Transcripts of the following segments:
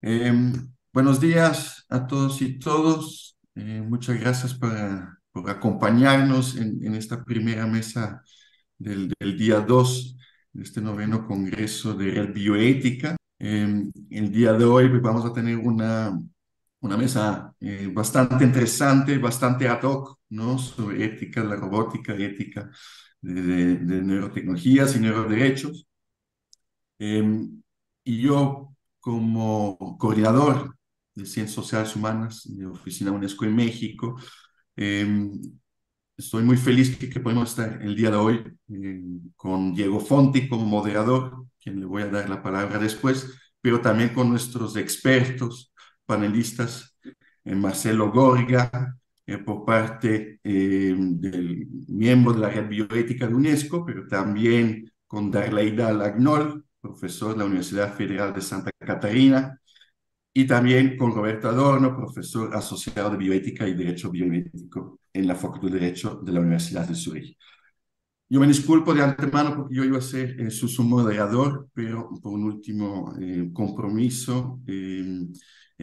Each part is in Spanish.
Em, buenos días a todos y todos. Eh, muchas gracias por acompañarnos en, esta primera mesa del, día 2 de este noveno Congreso de Bioética. Em, el día de hoy pues, vamos a tener una, una mesa eh, bastante interesante, bastante ad hoc, ¿no? Sobre ética, la robótica, ética de, de, de neurotecnologías y neuroderechos. Em, y yo como coordinador de Ciencias Sociales Humanas de Oficina UNESCO en México. Em, estoy muy feliz que, que, podemos estar el día de hoy em, con Diego Fonti como moderador, quien le voy a dar la palabra después, pero también con nuestros expertos, panelistas, eh, Marcelo Gorga, eh, por parte em, del miembro de la Red Bioética de UNESCO, pero también con Darleida Lagnol, profesor de la Universidad Federal de Santa Catarina, y también con Roberto Adorno, profesor asociado de bioética y derecho biomédico en la Facultad de Derecho de la Universidad de Zurich. Yo me disculpo de antemano porque yo iba a ser eh, su moderador, pero por un último eh, compromiso eh,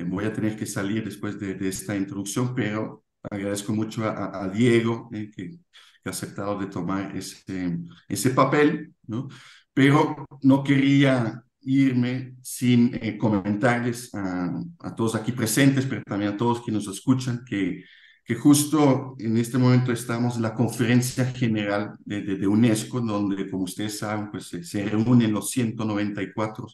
voy a tener que salir después de, esta introducción, pero agradezco mucho a, Diego que, que, ha aceptado de tomar ese, ese papel, ¿no? pero no quería irme sin eh, comentarles a, todos aquí presentes, pero también a todos que nos escuchan, que, que justo en este momento estamos en la conferencia general de, UNESCO, donde, como ustedes saben, pues, eh, se, reúnen los 194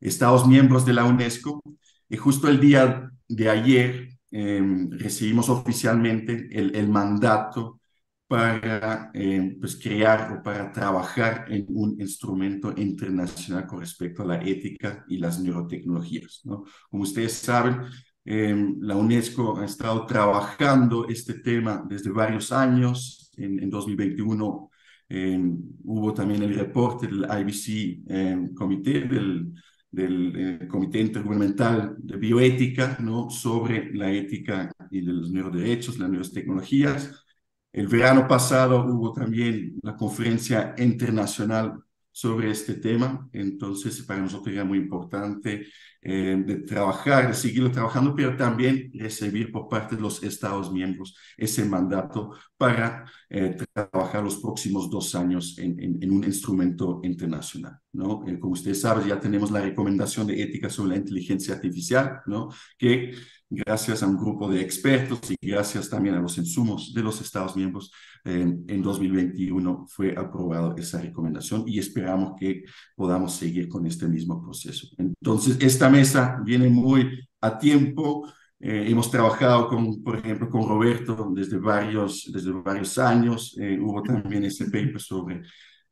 estados miembros de la UNESCO. Y justo el día de ayer em, recibimos oficialmente el, el mandato para eh, pues crear o para trabajar en un instrumento internacional con respecto a la ética y las neurotecnologías. ¿no? Como ustedes saben, eh, la UNESCO ha estado trabajando este tema desde varios años. En, 2021 eh, hubo también el reporte del IBC Comité, del, Comité Intergubernamental de Bioética, ¿no? sobre la ética y de los neuroderechos, las neurotecnologías el verano pasado hubo también la conferencia internacional sobre este tema, entonces para nosotros era muy importante eh, de trabajar, seguir trabajando, pero también recibir por parte de los Estados miembros ese mandato para eh, trabajar los próximos dos años en, un instrumento internacional. ¿no? Eh, como ustedes saben, ya tenemos la recomendación de ética sobre la inteligencia artificial, ¿no? que gracias a un grupo de expertos y gracias también a los insumos de los Estados miembros, en 2021 fue aprobada esa recomendación y esperamos que podamos seguir con este mismo proceso. Entonces, esta mesa viene muy a tiempo. Eh, hemos trabajado con, por ejemplo, con Roberto desde varios, desde varios años. Eh, hubo también ese paper sobre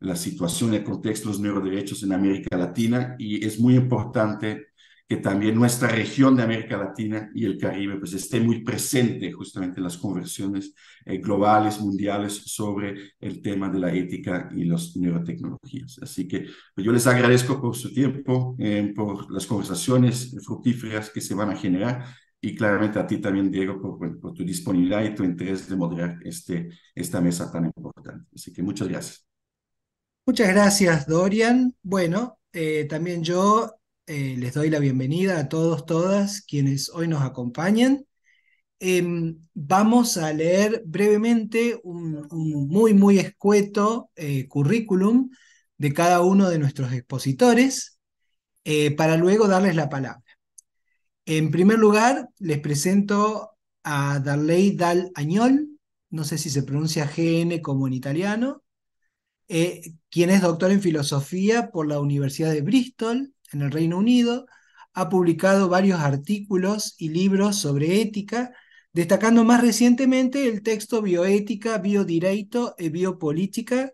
la situación, el contexto de los neuroderechos en América Latina y es muy importante que también nuestra región de América Latina y el Caribe pues esté muy presente justamente en las conversiones eh, globales, mundiales sobre el tema de la ética y las neurotecnologías. Así que pues, yo les agradezco por su tiempo, eh, por las conversaciones fructíferas que se van a generar y claramente a ti también, Diego, por, tu disponibilidad y tu interés de moderar este, esta mesa tan importante. Así que muchas gracias. Muchas gracias, Dorian. Bueno, eh, también yo eh, les doy la bienvenida a todos, todas quienes hoy nos acompañan. Em, vamos a leer brevemente un, muy, muy escueto eh, currículum de cada uno de nuestros expositores eh, para luego darles la palabra. En primer lugar, les presento a Darley Dal Añol, no sé si se pronuncia GN como en italiano, quien es doctor en filosofía por la Universidad de Bristol, en el Reino Unido, ha publicado varios artículos y libros sobre ética, destacando más recientemente el texto Bioética, Biodireito y e Biopolítica,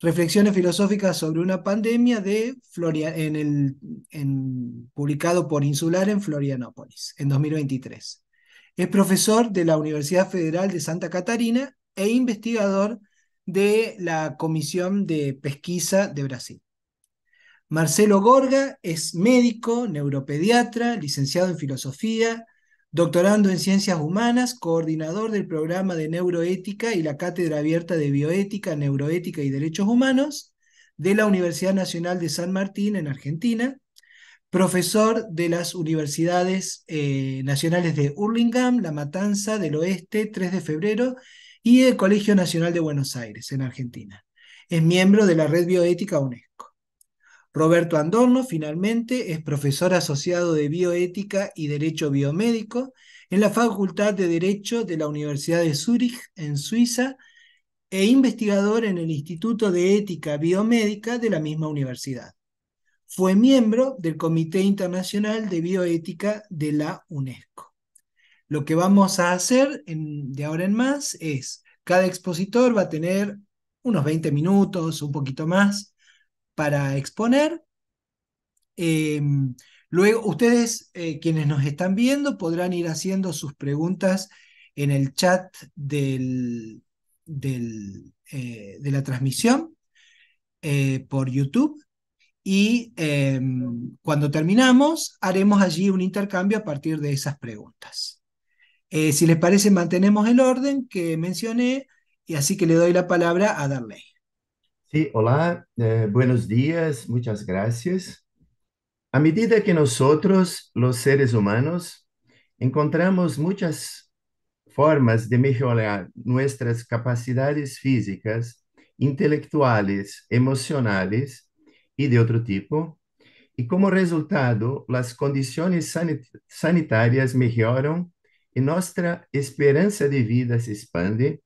Reflexiones filosóficas sobre una pandemia de en el, publicado por Insular en Florianópolis en 2023. Es profesor de la Universidad Federal de Santa Catarina e investigador de la Comisión de Pesquisa de Brasil. Marcelo Gorga es médico, neuropediatra, licenciado en filosofía, doctorando en ciencias humanas, coordinador del programa de neuroética y la cátedra abierta de bioética, neuroética y derechos humanos de la Universidad Nacional de San Martín en Argentina, profesor de las universidades eh, nacionales de Hurlingham, La Matanza del Oeste, 3 de febrero, y el Colegio Nacional de Buenos Aires en Argentina. Es miembro de la Red Bioética UNESCO. Roberto Andorno, finalmente, es profesor asociado de bioética y derecho biomédico en la Facultad de Derecho de la Universidad de Zúrich, en Suiza, e investigador en el Instituto de Ética Biomédica de la misma universidad. Fue miembro del Comité Internacional de Bioética de la UNESCO. Lo que vamos a hacer de ahora en más es, cada expositor va a tener unos 20 minutos, un poquito más, para exponer. Em, luego, ustedes, eh, quienes nos están viendo, podrán ir haciendo sus preguntas en el chat del, eh, de la transmisión eh, por YouTube. Y em, cuando terminamos, haremos allí un intercambio a partir de esas preguntas. si les parece, mantenemos el orden que mencioné, y así que le doy la palabra a Darley. Sí, hola, eh, buenos días, muchas gracias. A medida que nosotros, los seres humanos, encontramos muchas formas de mejorar nuestras capacidades físicas, intelectuales, emocionales y de otro tipo, y como resultado, las condiciones sanitarias mejoran y nuestra esperanza de vida se expande,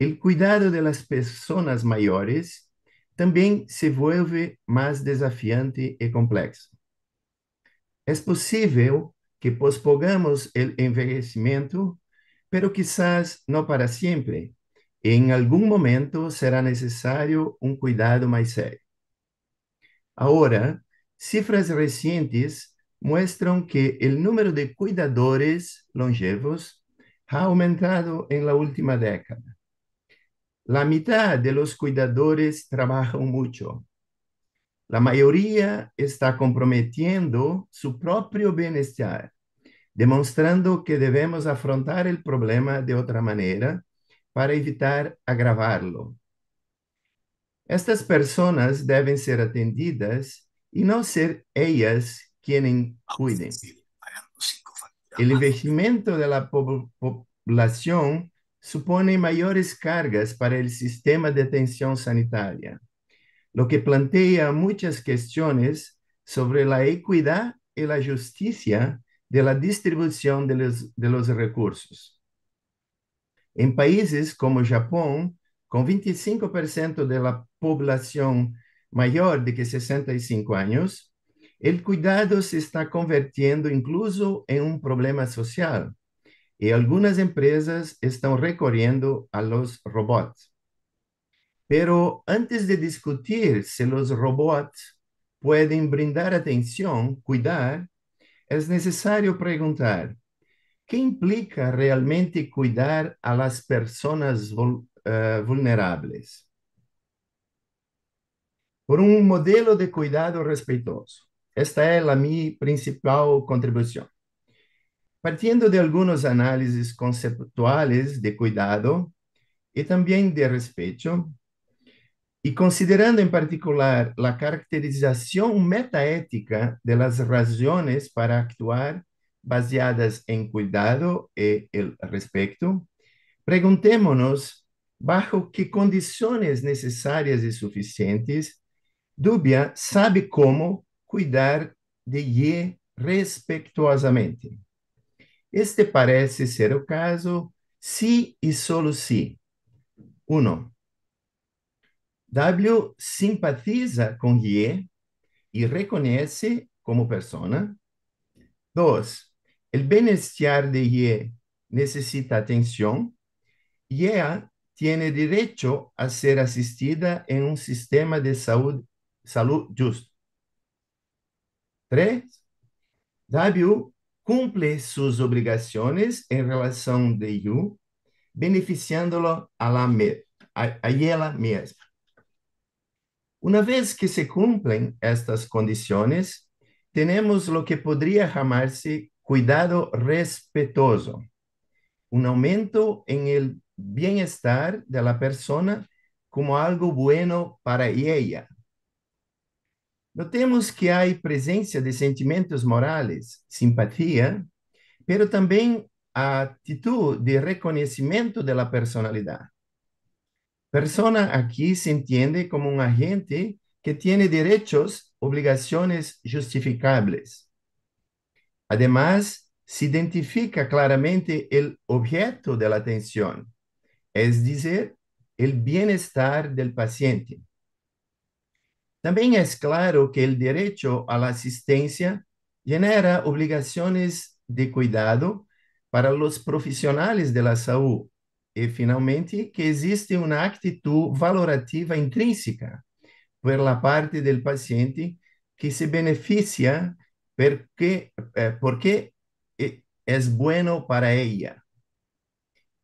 el cuidado de las personas mayores também se vuelve mais desafiante e complexo. É possível que pospongamos o envelhecimento, pero quizás não para sempre. Em algum momento será necessário um cuidado mais sério. Agora, cifras recentes mostram que o número de cuidadores longevos ha aumentado em la última década. La mitad de los cuidadores trabajan mucho. La mayoría está comprometiendo su propio bienestar, demostrando que debemos afrontar el problema de otra manera para evitar agravarlo. Estas personas deben ser atendidas y no ser ellas quienes cuiden. El envejecimiento de la población supone mayores cargas para el sistema de atención sanitaria, lo que plantea muchas cuestiones sobre la equidad y la justicia de la distribución de los, de los recursos. En países como Japón, con 25% de la población mayor de que 65 años, el cuidado se está convirtiendo incluso en un problema social y algunas empresas están recorriendo a los robots. Pero antes de discutir si los robots pueden brindar atención, cuidar, es necesario preguntar, ¿qué implica realmente cuidar a las personas eh, vulnerables? Por un modelo de cuidado respetuoso, Esta es mi principal contribución. Partiendo de algunos análisis conceptuales de cuidado y también de respeto, y considerando en particular la caracterización metaética de las razones para actuar basadas en cuidado y e el respeto, preguntémonos bajo qué condiciones necesarias y suficientes Dubia sabe cómo cuidar de Y respetuosamente. Este parece ser el caso si y solo si. 1. W simpatiza con Y y reconoce como persona. 2. El bienestar de Y necesita atención. Y tiene derecho a ser asistida en un sistema de salud, salud justo. 3. W cumple sus obligaciones en relación de you, beneficiándolo a, la ella misma. Una vez que se cumplen estas condiciones, tenemos lo que podría llamarse cuidado respetuoso, un aumento en el bienestar de la persona como algo bueno para ella Notemos que hay presencia de sentimientos morales, simpatía, pero también actitud de reconocimiento de la personalidad. Persona aquí se entiende como un agente que tiene derechos, obligaciones justificables. Además, se identifica claramente el objeto de la atención, es decir, el bienestar del paciente. También es claro que el derecho a la asistencia genera obligaciones de cuidado para los profesionales de la salud y finalmente que existe una actitud valorativa intrínseca por la parte del paciente que se beneficia porque, eh, porque eh, es bueno para ella.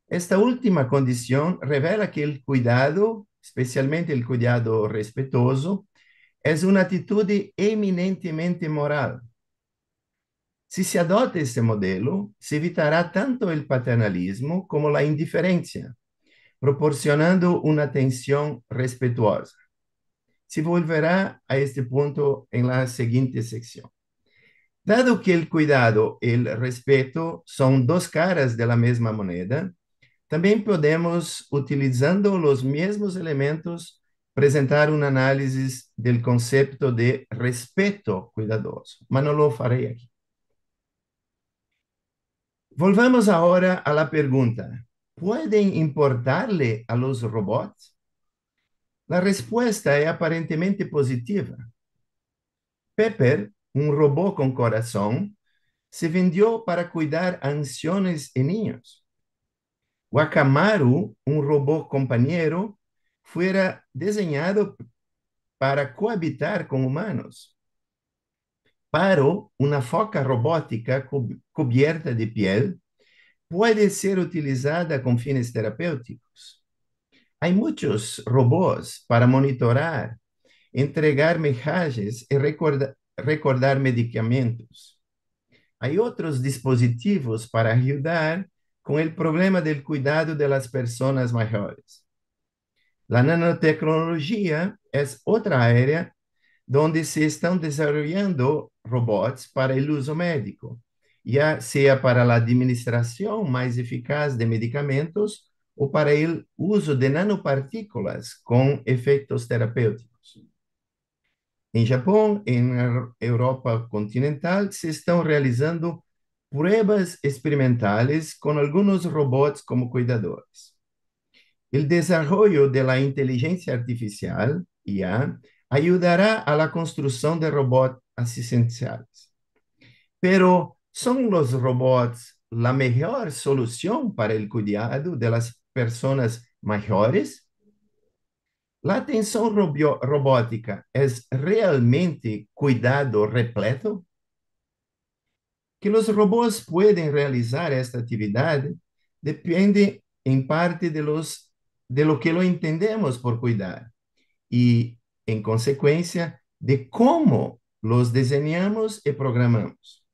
Esta última condición revela que el cuidado, especialmente el cuidado respetuoso, es una actitud eminentemente moral. Si se adopta este modelo, se evitará tanto el paternalismo como la indiferencia, proporcionando una atención respetuosa. Se volverá a este punto en la siguiente sección. Dado que el cuidado y el respeto son dos caras de la misma moneda, también podemos, utilizando los mismos elementos, presentar un análisis del concepto de respeto cuidadoso, pero no lo haré aquí. Volvamos ahora a la pregunta, ¿pueden importarle a los robots? La respuesta es aparentemente positiva. Pepper, un robot con corazón, se vendió para cuidar ancianos y niños. Wakamaru, un robot compañero, fuera diseñado para cohabitar con humanos. Pero una foca robótica cubierta de piel, puede ser utilizada con fines terapéuticos. Hay muchos robots para monitorar, entregar mensajes y recordar medicamentos. Hay otros dispositivos para ayudar con el problema del cuidado de las personas mayores. A nanotecnologia é outra área onde se estão desenvolvendo robôs para o uso médico, já seja para a administração mais eficaz de medicamentos ou para o uso de nanopartículas com efeitos terapêuticos. Em Japão, e na Europa continental, se estão realizando pruebas experimentais com alguns robôs como cuidadores. El desarrollo de la inteligencia artificial, IA, ayudará a la construcción de robots asistenciales. Pero, ¿son los robots la mejor solución para el cuidado de las personas mayores? ¿La atención robótica es realmente cuidado repleto? Que los robots pueden realizar esta actividad depende en parte de los de lo que lo entendemos por cuidar y, en consecuencia, de cómo los diseñamos y programamos.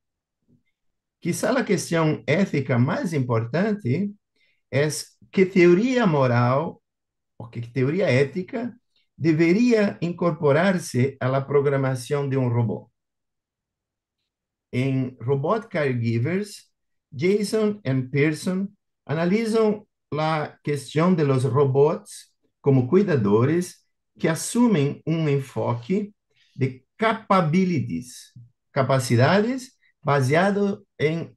Quizá la cuestión ética más importante es qué teoría moral o qué teoría ética debería incorporarse a la programación de un robot. En Robot Caregivers, Jason y Pearson analisam la cuestión de los robots como cuidadores que asumen un enfoque de capabilities, capacidades basado en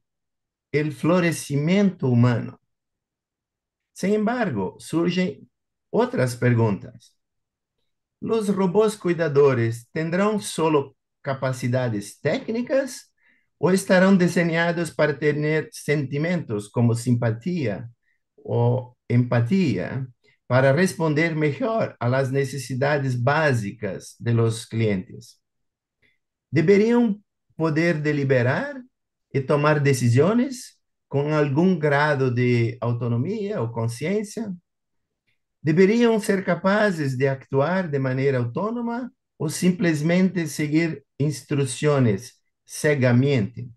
el florecimiento humano. Sin embargo, surgen otras preguntas. ¿Los robots cuidadores tendrán solo capacidades técnicas o estarán diseñados para tener sentimientos como simpatía, o empatía para responder mejor a las necesidades básicas de los clientes. Deberían poder deliberar y tomar decisiones con algún grado de autonomía o conciencia. Deberían ser capaces de actuar de manera autónoma o simplemente seguir instrucciones cegamente.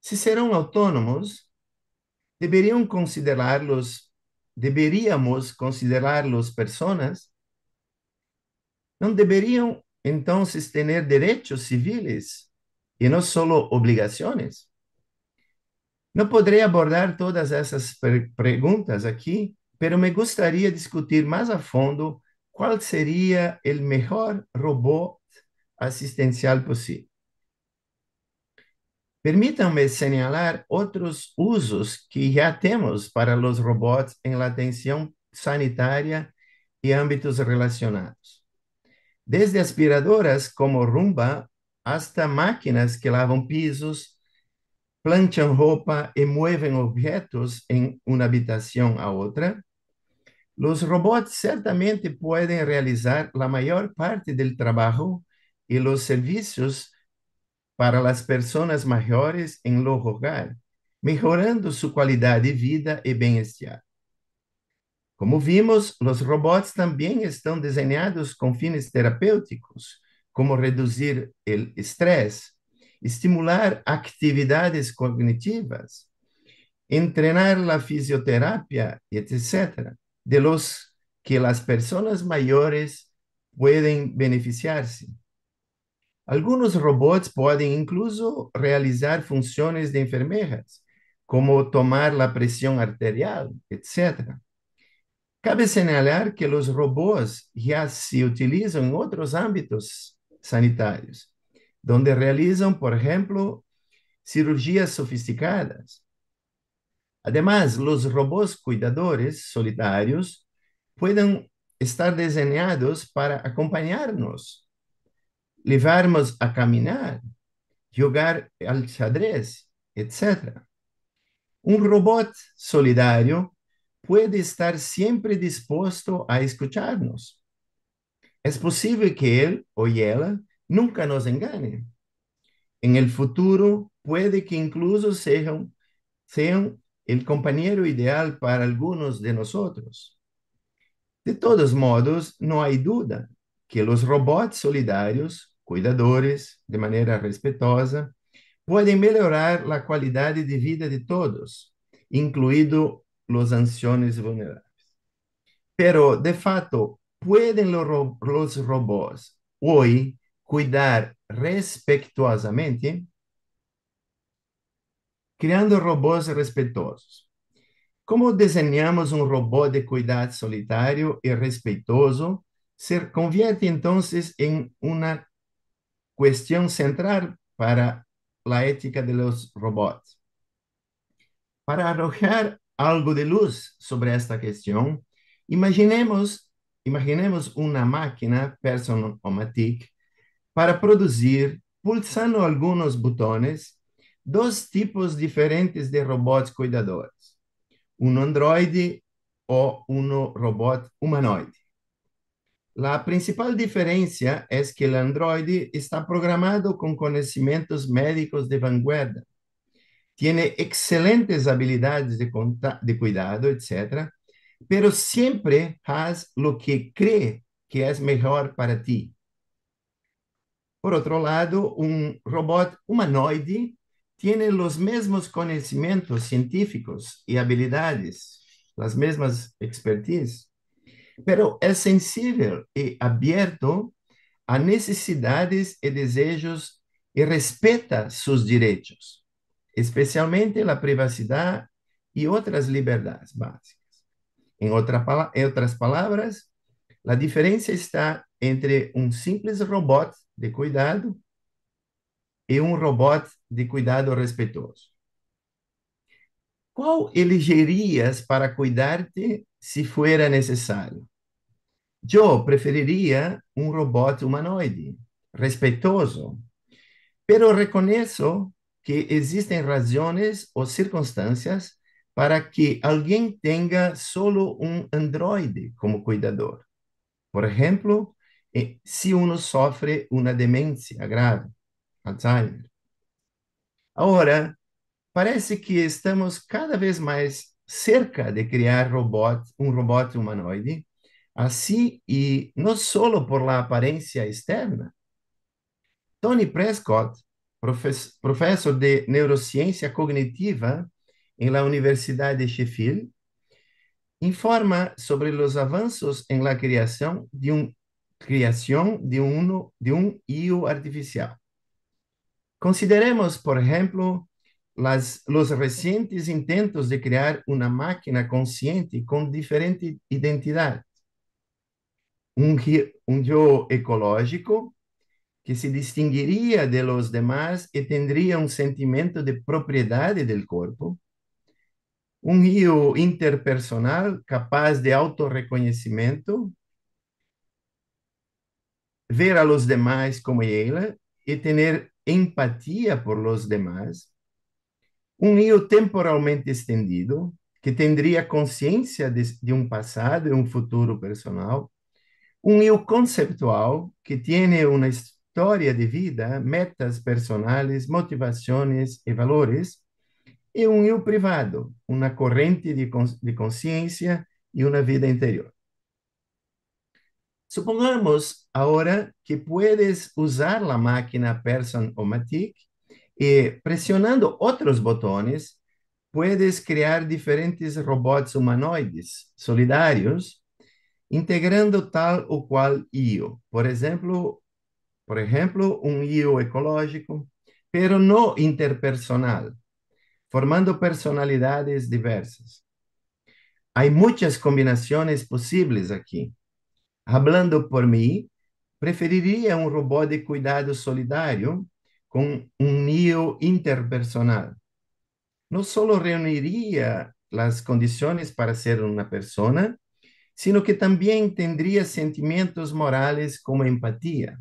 Si serán autónomos deberían considerarlos, deberíamos considerarlos personas, no deberían entonces tener derechos civiles y no solo obligaciones. No podré abordar todas esas preguntas aquí, pero me gustaría discutir más a fondo cuál sería el mejor robot asistencial posible. Permítanme señalar otros usos que ya tenemos para los robots en la atención sanitaria y ámbitos relacionados. Desde aspiradoras como Rumba hasta máquinas que lavan pisos, planchan ropa y mueven objetos en una habitación a otra, los robots ciertamente pueden realizar la mayor parte del trabajo y los servicios para las personas mayores en em lo hogar, mejorando su calidad de vida y e bienestar. Como vimos, los robots también están diseñados con fines terapéuticos, como reducir el estrés, estimular actividades cognitivas, entrenar la fisioterapia, etc., de los que las personas mayores pueden beneficiarse. Algunos robots pueden incluso realizar funciones de enfermeras, como tomar la presión arterial, etc. Cabe señalar que los robots ya se utilizan en otros ámbitos sanitarios, donde realizan, por ejemplo, cirugías sofisticadas. Además, los robots cuidadores solitarios pueden estar diseñados para acompañarnos levarmos a caminar, jugar al xadrez, etc. Un robot solidario puede estar siempre dispuesto a escucharnos. Es posible que él o ella nunca nos engañe. En el futuro, puede que incluso sean el compañero ideal para algunos de nosotros. De todos modos, no hay duda que los robots solidarios cuidadores, de manera respetuosa, pueden mejorar la calidad de vida de todos, incluidos los ancianos vulnerables. Pero, de fato, ¿pueden los robots hoy cuidar respetuosamente? Creando robots respetuosos. Como diseñamos un robot de cuidado solitario y respetuoso? se convierte entonces en una cuestión central para la ética de los robots. Para arrojar algo de luz sobre esta cuestión, imaginemos, imaginemos una máquina personomatic para producir, pulsando algunos botones, dos tipos diferentes de robots cuidadores, un androide o un robot humanoide. La principal diferencia es que el Android está programado con conocimientos médicos de vanguardia. Tiene excelentes habilidades de, cuidado, etc. Pero siempre haz lo que cree que es mejor para ti. Por otro lado, un robot humanoide tiene los mismos conocimientos científicos y habilidades, las mismas expertise pero é sensível e aberto a necessidades e desejos e respeita seus direitos, especialmente a privacidade e outras liberdades básicas. Em, outra, em outras palavras, a diferença está entre um simples robô de cuidado e um robô de cuidado respeitoso qual elegerias para cuidar-te se fuera necessário? Eu preferiria um robô humanoide, respeitoso, pero reconheço que existem razões ou circunstâncias para que alguém tenha solo um androide como cuidador. Por exemplo, eh, se um sofre uma demência grave, Alzheimer. Agora, parece que estamos cada vez mais cerca de criar robot, um robô humanoide, assim e não só por la aparência externa. Tony Prescott, professor de neurociência cognitiva em la Universidade de Sheffield, informa sobre os avanços em la criação de um criação de um de um IO artificial. Consideremos, por exemplo, los recientes intentos de crear una máquina consciente con diferente identidad. Un, un yo ecológico que se distinguiría de los demás y tendría un sentimiento de propiedad del cuerpo. Un yo interpersonal capaz de autorreconocimiento, ver a los demás como ella y tener empatía por los demás um eu temporalmente estendido, que tendria consciência de, de, um passado e um futuro personal, um eu conceptual, que tem uma história de vida, metas personais, motivações e valores, e um eu privado, uma corrente de, de consciência e uma vida interior. Supongamos agora que puedes usar a máquina Person-O-Matic e pressionando outros botões, puedes criar diferentes robôs humanoides solidários, integrando tal ou qual IO. Por exemplo, por exemplo, um IO ecológico, pero não interpersonal, formando personalidades diversas. Há muitas combinações possíveis aqui. Hablando por mim, preferiria um robô de cuidado solidário con un nido interpersonal. No solo reuniría las condiciones para ser una persona, sino que también tendría sentimientos morales como empatía.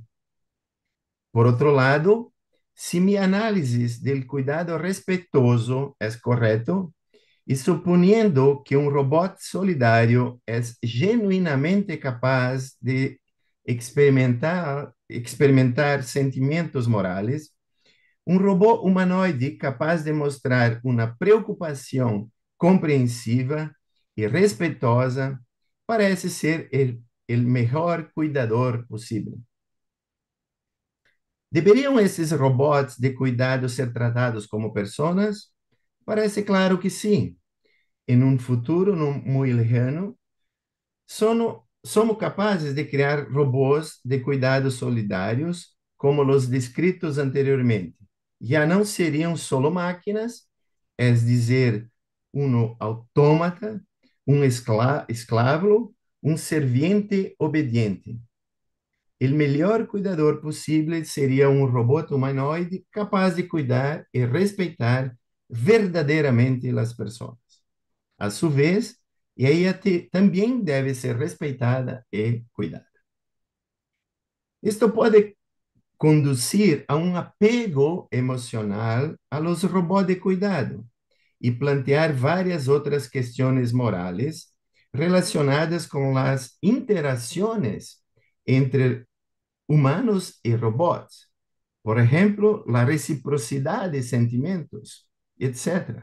Por otro lado, si mi análisis del cuidado respetuoso es correcto, y suponiendo que un robot solidario es genuinamente capaz de experimentar, experimentar sentimientos morales, Um robô humanoide capaz de mostrar uma preocupação compreensiva e respeitosa parece ser o melhor cuidador possível. Deveriam esses robôs de cuidado ser tratados como pessoas? Parece claro que sim. Em um futuro não muito lejano, somos capazes de criar robôs de cuidados solidários, como os descritos anteriormente já não seriam solo máquinas, é dizer, um autômata, um esclavo, um serviente obediente. O melhor cuidador possível seria um robô humanoide capaz de cuidar e respeitar verdadeiramente as pessoas. A sua vez, ela também deve ser respeitada e cuidada. Isto pode conduzir a um apego emocional a robôs de cuidado e plantear várias outras questões morais relacionadas com as interações entre humanos e robôs. Por exemplo, a reciprocidade de sentimentos, etc.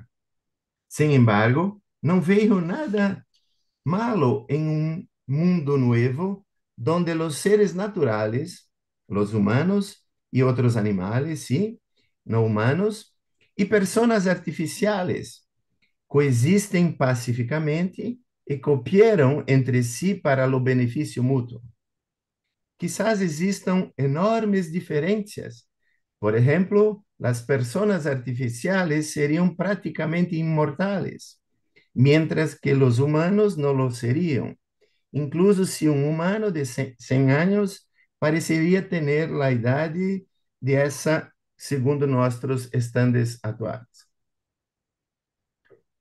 Sem embargo, não vejo nada malo em um mundo novo onde os seres naturais los humanos y otros animales, ¿sí? No humanos, y personas artificiales, coexisten pacíficamente y cooperan entre sí para el beneficio mutuo. Quizás existan enormes diferencias. Por ejemplo, las personas artificiales serían prácticamente inmortales, mientras que los humanos no lo serían, Incluso si un humano de 100 años pareceria ter a idade de essa, segundo nossos estándares atuais.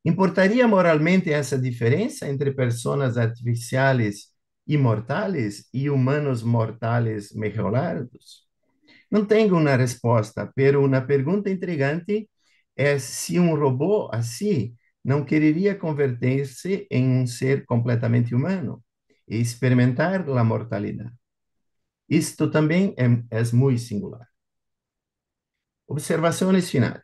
Importaria moralmente essa diferença entre pessoas artificiais imortais e humanos mortais melhorados? Não tenho uma resposta, pero uma pergunta intrigante é se um robô assim não quereria converter-se em um ser completamente humano e experimentar a mortalidade. Isto também é, é muito singular. Observações finais.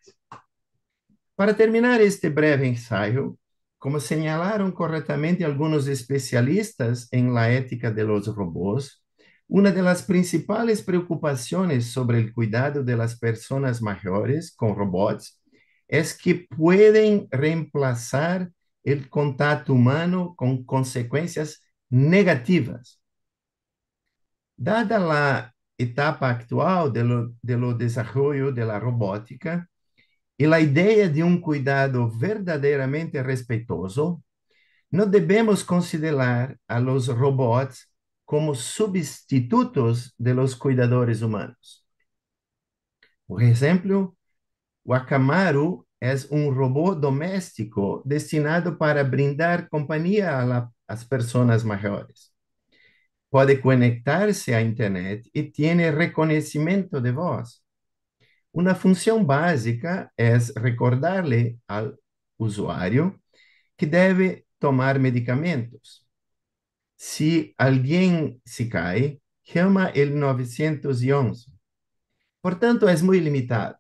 Para terminar este breve ensaio, como señalaron corretamente algunos especialistas en la ética de los robôs, una de las principales preocupaciones sobre el cuidado de las personas mayores con robots es que pueden reemplazar el contacto humano con consecuencias negativas Dada a etapa atual de lo, de lo de robótica e a ideia de um cuidado verdadeiramente respeitoso, não devemos considerar a los robots como substitutos de los cuidadores humanos. Por exemplo, o Akamaru é um robô doméstico destinado para brindar companhia às pessoas maiores. puede conectarse a Internet y tiene reconocimiento de voz. Una función básica es recordarle al usuario que debe tomar medicamentos. Si alguien se cae, llama el 911. Por tanto, es muy limitado.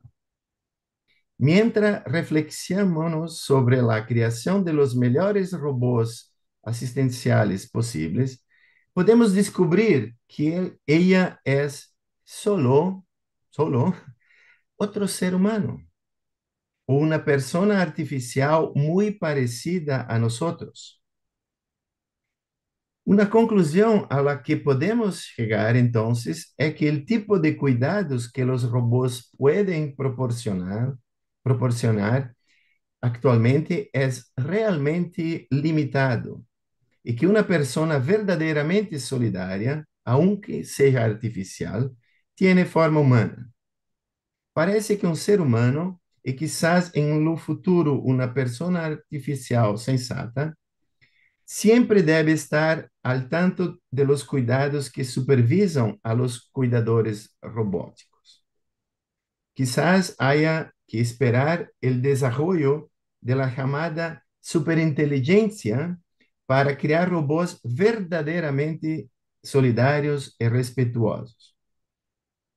Mientras reflexionamos sobre la creación de los mejores robots asistenciales posibles, podemos descubrir que ella es solo, solo otro ser humano, o una persona artificial muy parecida a nosotros. Una conclusión a la que podemos llegar entonces es que el tipo de cuidados que los robots pueden proporcionar, proporcionar actualmente es realmente limitado y que una persona verdaderamente solidaria, aunque sea artificial, tiene forma humana. Parece que un ser humano, y quizás en un futuro una persona artificial sensata, siempre debe estar al tanto de los cuidados que supervisan a los cuidadores robóticos. Quizás haya que esperar el desarrollo de la llamada superinteligencia para criar robôs verdadeiramente solidários e respeituosos.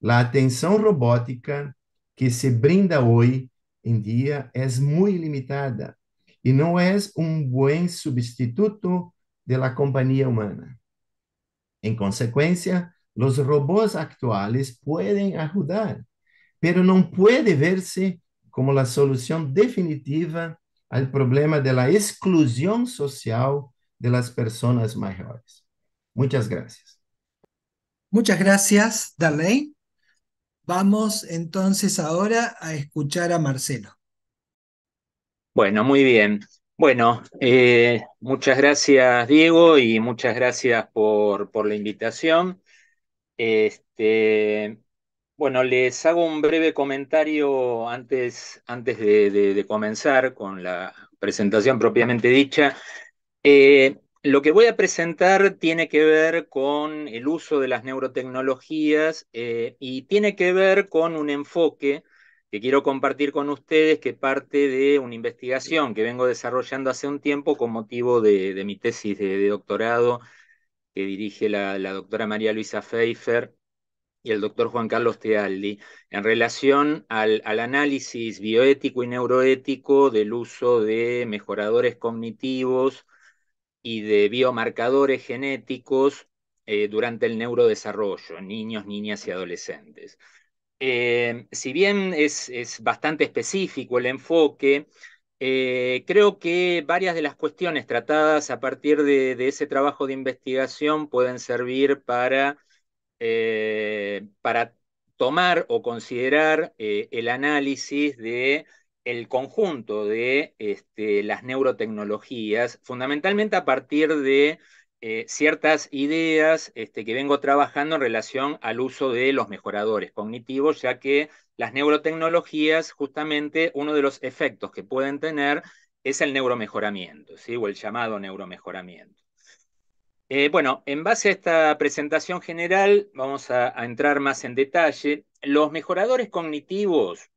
A atenção robótica que se brinda hoje em dia é muito limitada e não é um bom substituto da companhia humana. Em consequência, os robôs atuais podem ajudar, mas não pode ver-se como a solução definitiva ao problema da exclusão social de las personas mayores. Muchas gracias. Muchas gracias, Darlene Vamos entonces ahora a escuchar a Marcelo. Bueno, muy bien. Bueno, eh, muchas gracias Diego y muchas gracias por, por la invitación. Este, bueno, les hago un breve comentario antes, antes de comenzar con la presentación propiamente dicha. Eh, lo que voy a presentar tiene que ver con el uso de las neurotecnologías eh, y tiene que ver con un enfoque que quiero compartir con ustedes que parte de una investigación que vengo desarrollando hace un tiempo con motivo de, mi tesis de, doctorado que dirige la, doctora María Luisa Pfeiffer y el doctor Juan Carlos Tealdi, en relación al análisis bioético y neuroético del uso de mejoradores cognitivos y de biomarcadores genéticos eh, durante el neurodesarrollo, niños, niñas y adolescentes. Eh, si bien es, es, bastante específico el enfoque, eh, creo que varias de las cuestiones tratadas a partir de, de ese trabajo de investigación pueden servir para, para tomar o considerar el análisis de el conjunto de este, las neurotecnologías, fundamentalmente a partir de eh, ciertas ideas este, que vengo trabajando en relación al uso de los mejoradores cognitivos, ya que las neurotecnologías, justamente uno de los efectos que pueden tener es el neuromejoramiento, ¿sí? o el llamado neuromejoramiento. Eh, bueno, en base a esta presentación general, vamos a, entrar más en detalle. Los mejoradores cognitivos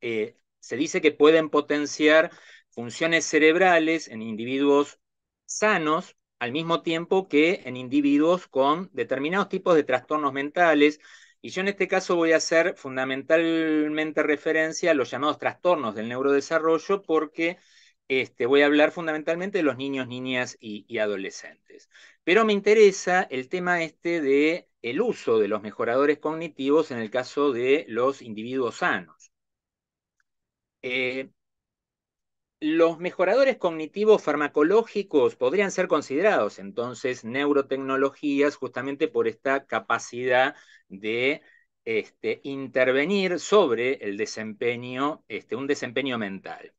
eh, se dice que pueden potenciar funciones cerebrales en individuos sanos al mismo tiempo que en individuos con determinados tipos de trastornos mentales. Y yo en este caso voy a hacer fundamentalmente referencia a los llamados trastornos del neurodesarrollo porque este, voy a hablar fundamentalmente de los niños, niñas y, adolescentes. Pero me interesa el tema este de el uso de los mejoradores cognitivos en el caso de los individuos sanos. Eh, los mejoradores cognitivos farmacológicos podrían ser considerados entonces neurotecnologías justamente por esta capacidad de este, intervenir sobre el desempeño, este, un desempeño mental.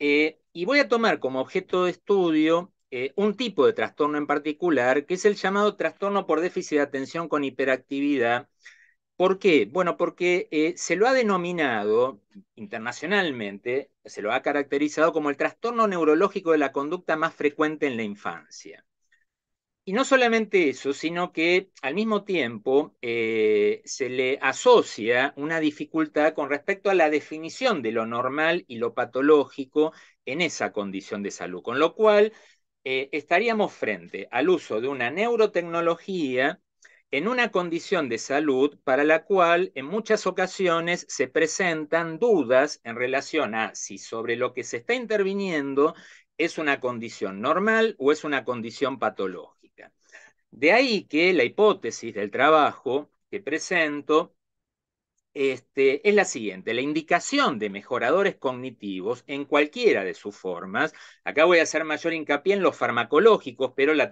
Eh, y voy a tomar como objeto de estudio eh, un tipo de trastorno en particular, que es el llamado trastorno por déficit de atención con hiperactividad, ¿Por qué? Bueno, porque eh, se lo ha denominado internacionalmente, se lo ha caracterizado como el trastorno neurológico de la conducta más frecuente en la infancia. Y no solamente eso, sino que al mismo tiempo eh, se le asocia una dificultad con respecto a la definición de lo normal y lo patológico en esa condición de salud, con lo cual eh, estaríamos frente al uso de una neurotecnología en una condición de salud para la cual en muchas ocasiones se presentan dudas en relación a si sobre lo que se está interviniendo es una condición normal o es una condición patológica. De ahí que la hipótesis del trabajo que presento este, es la siguiente, la indicación de mejoradores cognitivos en cualquiera de sus formas, acá voy a hacer mayor hincapié en los farmacológicos, pero la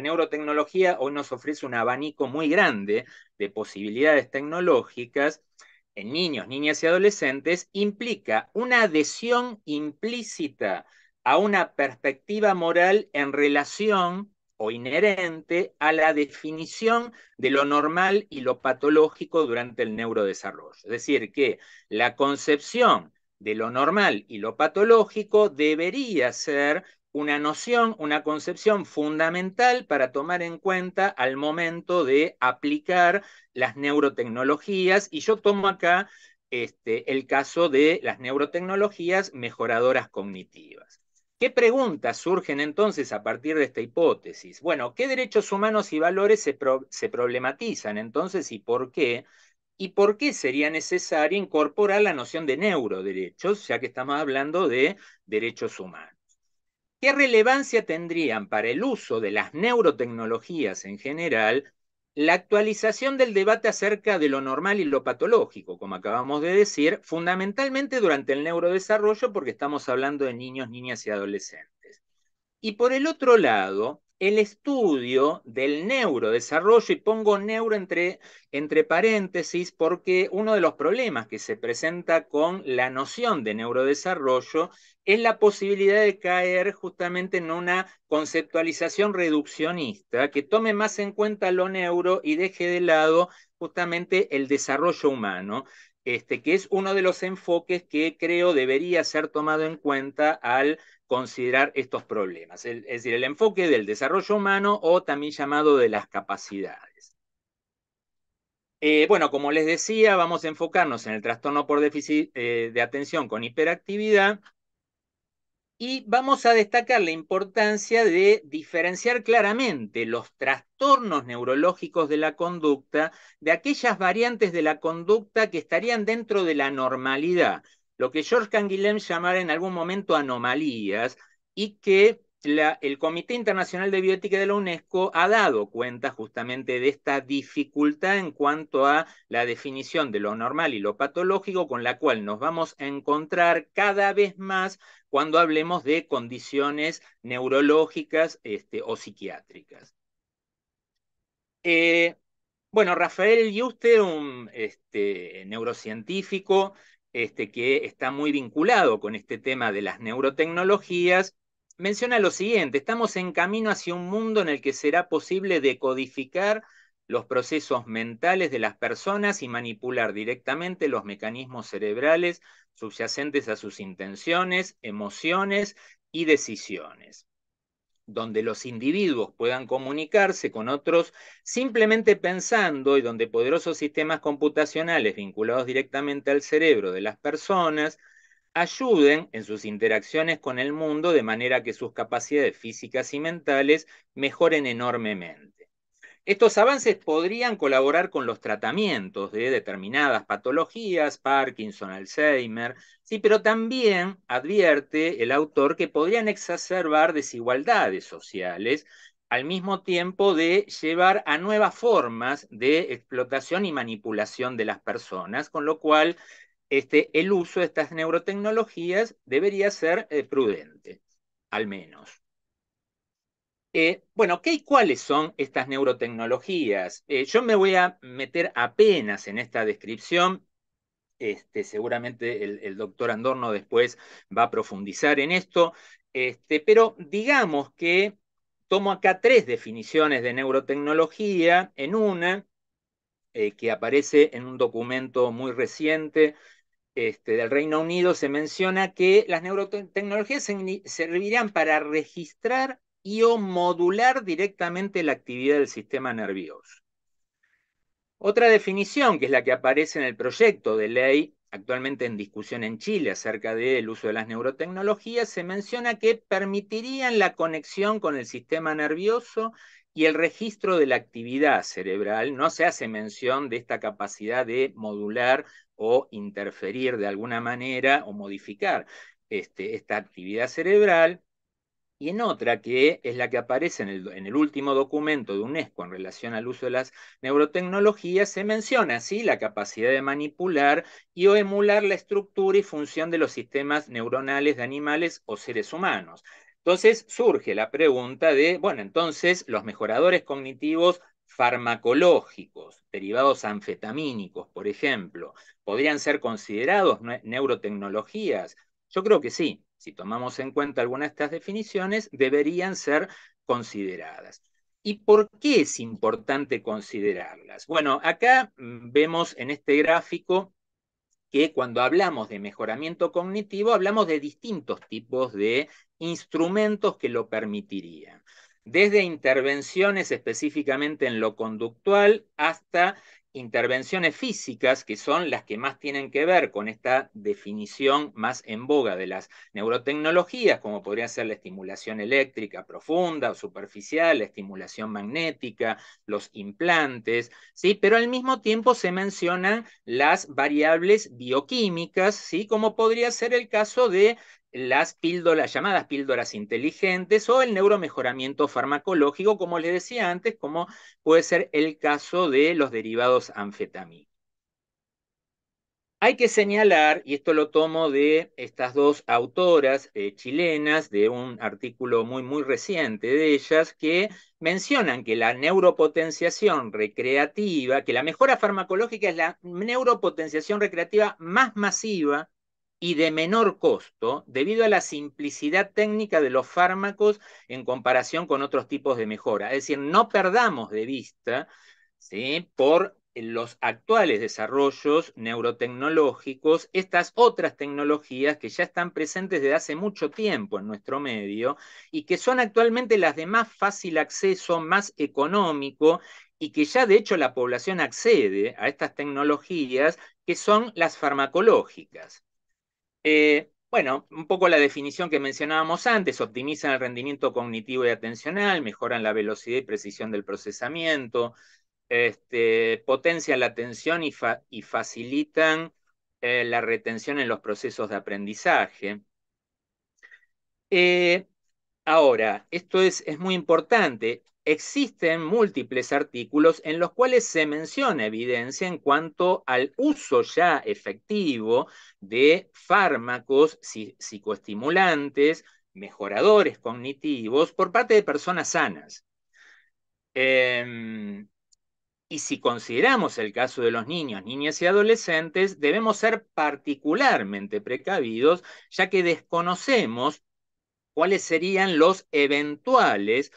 neurotecnología hoy nos ofrece un abanico muy grande de posibilidades tecnológicas en niños, niñas y adolescentes, implica una adhesión implícita a una perspectiva moral en relación o inherente a la definición de lo normal y lo patológico durante el neurodesarrollo. Es decir, que la concepción de lo normal y lo patológico debería ser una noción, una concepción fundamental para tomar en cuenta al momento de aplicar las neurotecnologías. Y yo tomo acá este, el caso de las neurotecnologías mejoradoras cognitivas. ¿Qué preguntas surgen entonces a partir de esta hipótesis? Bueno, ¿qué derechos humanos y valores se, problematizan entonces y por qué? ¿Y por qué sería necesario incorporar la noción de neuroderechos, ya que estamos hablando de derechos humanos? ¿Qué relevancia tendrían para el uso de las neurotecnologías en general la actualización del debate acerca de lo normal y lo patológico, como acabamos de decir, fundamentalmente durante el neurodesarrollo, porque estamos hablando de niños, niñas y adolescentes. Y por el otro lado, el estudio del neurodesarrollo, y pongo neuro entre, entre paréntesis porque uno de los problemas que se presenta con la noción de neurodesarrollo es la posibilidad de caer justamente en una conceptualización reduccionista que tome más en cuenta lo neuro y deje de lado justamente el desarrollo humano. Este, que es uno de los enfoques que creo debería ser tomado en cuenta al considerar estos problemas, es decir, el enfoque del desarrollo humano o también llamado de las capacidades. Eh, bueno, como les decía, vamos a enfocarnos en el trastorno por déficit eh, de atención con hiperactividad y vamos a destacar la importancia de diferenciar claramente los trastornos neurológicos de la conducta de aquellas variantes de la conducta que estarían dentro de la normalidad, lo que George Canguilhem llamara en algún momento anomalías y que el Comité Internacional de Bioética de la UNESCO ha dado cuenta justamente de esta dificultad en cuanto a la definición de lo normal y lo patológico con la cual nos vamos a encontrar cada vez más cuando hablemos de condiciones neurológicas este, o psiquiátricas. Eh, bueno, Rafael y usted, un este, neurocientífico este, que está muy vinculado con este tema de las neurotecnologías, menciona lo siguiente, estamos en camino hacia un mundo en el que será posible decodificar los procesos mentales de las personas y manipular directamente los mecanismos cerebrales subyacentes a sus intenciones, emociones y decisiones donde los individuos puedan comunicarse con otros simplemente pensando y donde poderosos sistemas computacionales vinculados directamente al cerebro de las personas ayuden en sus interacciones con el mundo de manera que sus capacidades físicas y mentales mejoren enormemente. Estos avances podrían colaborar con los tratamientos de determinadas patologías, Parkinson, Alzheimer, sí, pero también advierte el autor que podrían exacerbar desigualdades sociales al mismo tiempo de llevar a nuevas formas de explotación y manipulación de las personas, con lo cual este, el uso de estas neurotecnologías debería ser eh, prudente, al menos. Eh, bueno, ¿qué y cuáles son estas neurotecnologías? Eh, yo me voy a meter apenas en esta descripción. Este, seguramente el, doctor Andorno después va a profundizar en esto, este, pero digamos que tomo acá tres definiciones de neurotecnología en una eh, que aparece en un documento muy reciente este, del Reino Unido, se menciona que las neurotecnologías servirán para registrar y o modular directamente la actividad del sistema nervioso. Otra definición, que es la que aparece en el proyecto de ley actualmente en discusión en Chile acerca del uso de las neurotecnologías, se menciona que permitirían la conexión con el sistema nervioso y el registro de la actividad cerebral. No se hace mención de esta capacidad de modular o interferir de alguna manera o modificar este, esta actividad cerebral y en otra que es la que aparece en el, último documento de UNESCO en relación al uso de las neurotecnologías, se menciona así la capacidad de manipular y o emular la estructura y función de los sistemas neuronales de animales o seres humanos. Entonces surge la pregunta de, bueno, entonces los mejoradores cognitivos farmacológicos, derivados anfetamínicos, por ejemplo, ¿podrían ser considerados neurotecnologías? Yo creo que sí si tomamos en cuenta alguna de estas definiciones, deberían ser consideradas. ¿Y por qué es importante considerarlas? Bueno, acá mm, vemos en este gráfico que cuando hablamos de mejoramiento cognitivo, hablamos de distintos tipos de instrumentos que lo permitirían desde intervenciones específicamente en lo conductual hasta intervenciones físicas, que son las que más tienen que ver con esta definición más en boga de las neurotecnologías, como podría ser la estimulación eléctrica profunda o superficial, la estimulación magnética, los implantes, ¿sí? pero al mismo tiempo se mencionan las variables bioquímicas, ¿sí? como podría ser el caso de las píldoras, llamadas píldoras inteligentes o el neuromejoramiento farmacológico, como les decía antes, como puede ser el caso de los derivados anfetamina. Hay que señalar, y esto lo tomo de estas dos autoras eh, chilenas, de un artículo muy, muy reciente de ellas, que mencionan que la neuropotenciación recreativa, que la mejora farmacológica es la neuropotenciación recreativa más masiva y de menor costo debido a la simplicidad técnica de los fármacos en comparación con otros tipos de mejora. Es decir, no perdamos de vista ¿sí? por los actuales desarrollos neurotecnológicos, estas otras tecnologías que ya están presentes desde hace mucho tiempo en nuestro medio y que son actualmente las de más fácil acceso, más económico y que ya de hecho la población accede a estas tecnologías que son las farmacológicas. Eh, bueno, un poco la definición que mencionábamos antes, optimizan el rendimiento cognitivo y atencional, mejoran la velocidad y precisión del procesamiento, este, potencian la atención y, facilitan eh, la retención en los procesos de aprendizaje. Eh, ahora, esto es, es muy importante, existen múltiples artículos en los cuales se menciona evidencia en cuanto al uso ya efectivo de fármacos psicoestimulantes, mejoradores cognitivos por parte de personas sanas. Em, y si consideramos el caso de los niños, niñas y adolescentes, debemos ser particularmente precavidos, ya que desconocemos cuáles serían los eventuales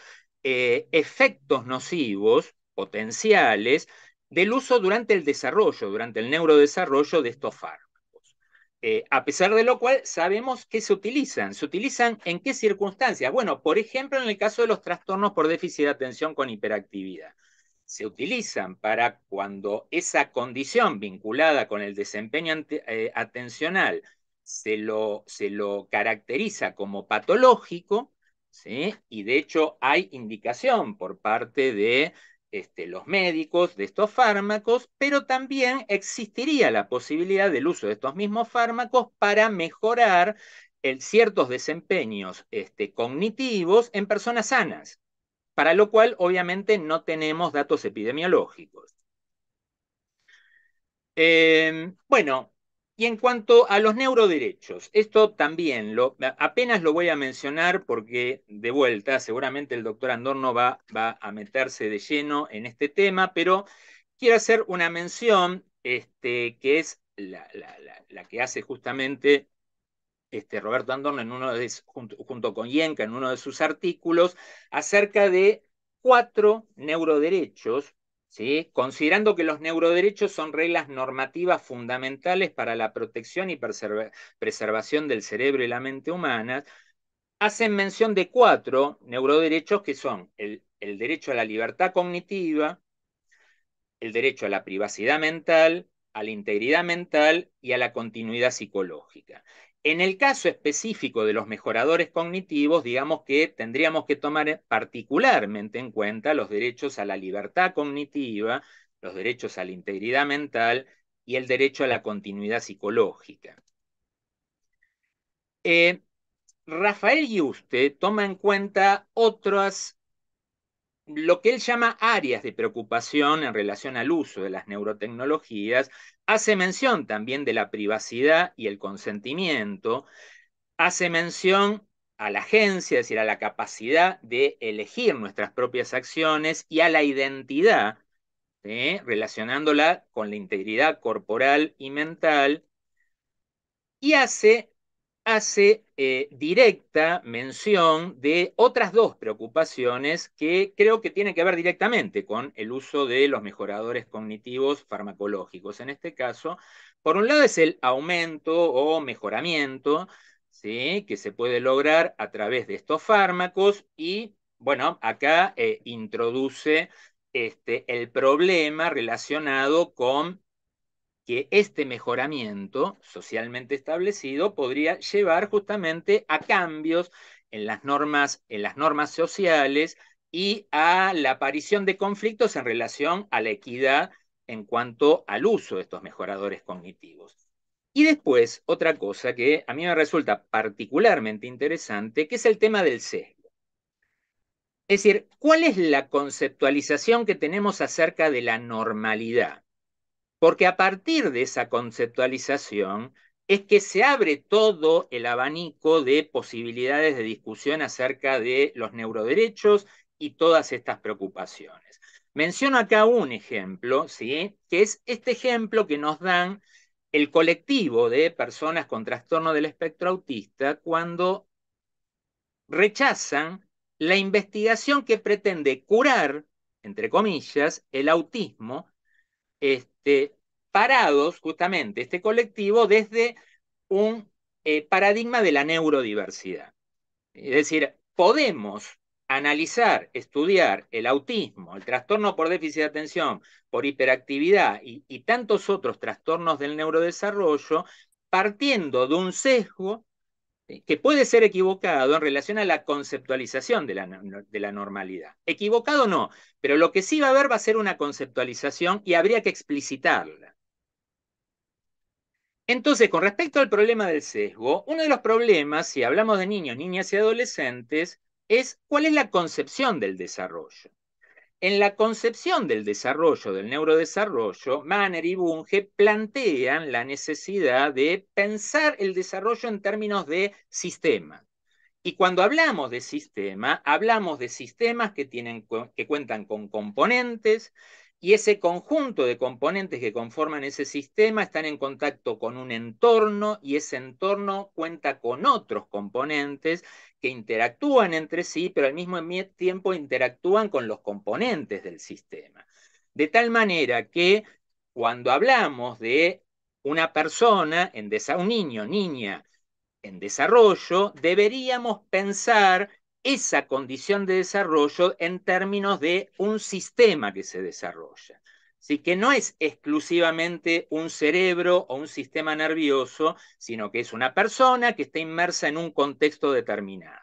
eh, efectos nocivos potenciales del uso durante el desarrollo, durante el neurodesarrollo de estos fármacos. Eh, a pesar de lo cual sabemos que se utilizan. ¿Se utilizan en qué circunstancias? Bueno, por ejemplo, en el caso de los trastornos por déficit de atención con hiperactividad. Se utilizan para cuando esa condición vinculada con el desempeño eh, atencional se lo, se lo caracteriza como patológico, y de hecho hay indicación por parte de este, los médicos de estos fármacos, pero también existiría la posibilidad del uso de estos mismos fármacos para mejorar ciertos desempeños este, cognitivos en personas sanas, para lo cual obviamente no tenemos datos epidemiológicos. Em, bueno, y en cuanto a los neuroderechos, esto también lo, apenas lo voy a mencionar porque de vuelta seguramente el doctor Andorno va, va a meterse de lleno en este tema, pero quiero hacer una mención este, que es la, que hace justamente este, Roberto Andorno en uno de, junto, junto con Yenka en uno de sus artículos acerca de cuatro neuroderechos considerando que los neuroderechos son reglas normativas fundamentales para la protección y preservación del cerebro y la mente humana, hacen mención de cuatro neuroderechos que son el derecho a la libertad cognitiva, el derecho a la privacidad mental, a la integridad mental y a la continuidad psicológica. En el caso específico de los mejoradores cognitivos, digamos que tendríamos que tomar particularmente en cuenta los derechos a la libertad cognitiva, los derechos a la integridad mental y el derecho a la continuidad psicológica. Eh, Rafael Yuste toma en cuenta otras, lo que él llama áreas de preocupación en relación al uso de las neurotecnologías, Hace mención también de la privacidad y el consentimiento. Hace mención a la agencia, es decir, a la capacidad de elegir nuestras propias acciones y a la identidad, relacionándola con la integridad corporal y mental. Y hace hace eh, directa mención de otras dos preocupaciones que creo que tienen que ver directamente con el uso de los mejoradores cognitivos farmacológicos. En este caso, por un lado es el aumento o mejoramiento ¿sí? que se puede lograr a través de estos fármacos y, bueno, acá eh, introduce este, el problema relacionado con que este mejoramiento socialmente establecido podría llevar justamente a cambios en las normas, en las normas sociales y a la aparición de conflictos en relación a la equidad en cuanto al uso de estos mejoradores cognitivos. Y después, otra cosa que a mí me resulta particularmente interesante, que es el tema del sesgo. Es decir, ¿cuál es la conceptualización que tenemos acerca de la normalidad? porque a partir de esa conceptualización es que se abre todo el abanico de posibilidades de discusión acerca de los neuroderechos y todas estas preocupaciones. Menciono acá un ejemplo, ¿sí? que es este ejemplo que nos dan el colectivo de personas con trastorno del espectro autista cuando rechazan la investigación que pretende curar, entre comillas, el autismo, este, este, parados justamente este colectivo desde un eh, paradigma de la neurodiversidad. Es decir, podemos analizar, estudiar el autismo, el trastorno por déficit de atención, por hiperactividad y tantos otros trastornos del neurodesarrollo partiendo de un sesgo que puede ser equivocado en relación a la conceptualización de la, normalidad. Equivocado no, pero lo que sí va a haber va a ser una conceptualización y habría que explicitarla. Entonces, con respecto al problema del sesgo, uno de los problemas, si hablamos de niños, niñas y adolescentes, es cuál es la concepción del desarrollo. En la concepción del desarrollo, del neurodesarrollo, Manner y Bunge plantean la necesidad de pensar el desarrollo en términos de sistema. Y cuando hablamos de sistema, hablamos de sistemas que, tienen, que cuentan con componentes, y ese conjunto de componentes que conforman ese sistema están en contacto con un entorno y ese entorno cuenta con otros componentes que interactúan entre sí, pero al mismo tiempo interactúan con los componentes del sistema. De tal manera que cuando hablamos de una persona, en un niño, niña, en desarrollo, deberíamos pensar esa condición de desarrollo en términos de un sistema que se desarrolla. Así que no es exclusivamente un cerebro o un sistema nervioso, sino que es una persona que está inmersa en un contexto determinado.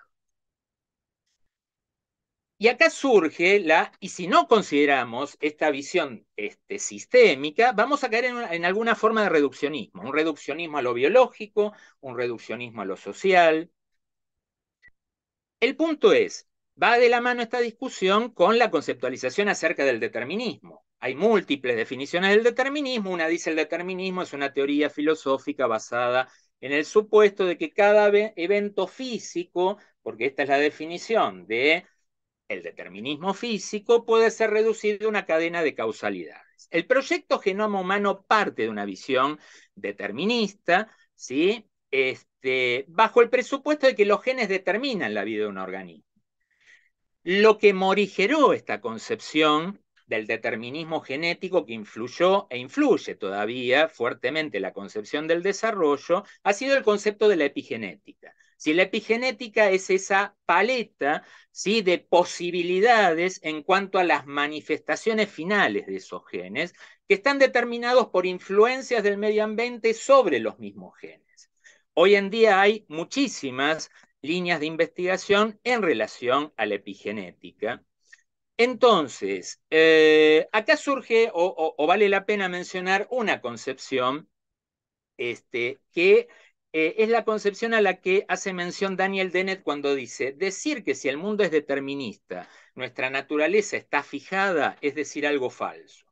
Y acá surge la, y si no consideramos esta visión este, sistémica, vamos a caer en alguna forma de reduccionismo, un reduccionismo a lo biológico, un reduccionismo a lo social, el punto es, va de la mano esta discusión con la conceptualización acerca del determinismo. Hay múltiples definiciones del determinismo. Una dice el determinismo es una teoría filosófica basada en el supuesto de que cada evento físico, porque esta es la definición de el determinismo físico, puede ser reducido a una cadena de causalidades. El proyecto Genoma Humano parte de una visión determinista, ¿sí? Es este, bajo el presupuesto de que los genes determinan la vida de un organismo. Lo que morigeró esta concepción del determinismo genético que influyó e influye todavía fuertemente la concepción del desarrollo ha sido el concepto de la epigenética. Si la epigenética es esa paleta ¿sí? de posibilidades en cuanto a las manifestaciones finales de esos genes, que están determinados por influencias del medio ambiente sobre los mismos genes. Hoy en día hay muchísimas líneas de investigación en relación a la epigenética. Entonces, eh, acá surge o, vale la pena mencionar una concepción este, que eh, es la concepción a la que hace mención Daniel Dennett cuando dice, decir que si el mundo es determinista, nuestra naturaleza está fijada, es decir algo falso.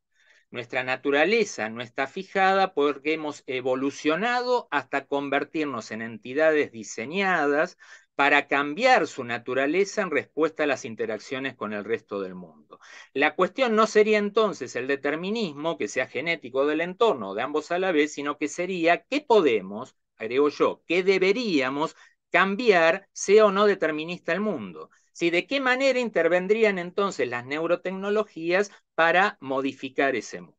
Nuestra naturaleza no está fijada porque hemos evolucionado hasta convertirnos en entidades diseñadas para cambiar su naturaleza en respuesta a las interacciones con el resto del mundo. La cuestión no sería entonces el determinismo, que sea genético del entorno, de ambos a la vez, sino que sería qué podemos, agrego yo, qué deberíamos cambiar, sea o no determinista el mundo. Si ¿De qué manera intervendrían entonces las neurotecnologías para modificar ese mundo?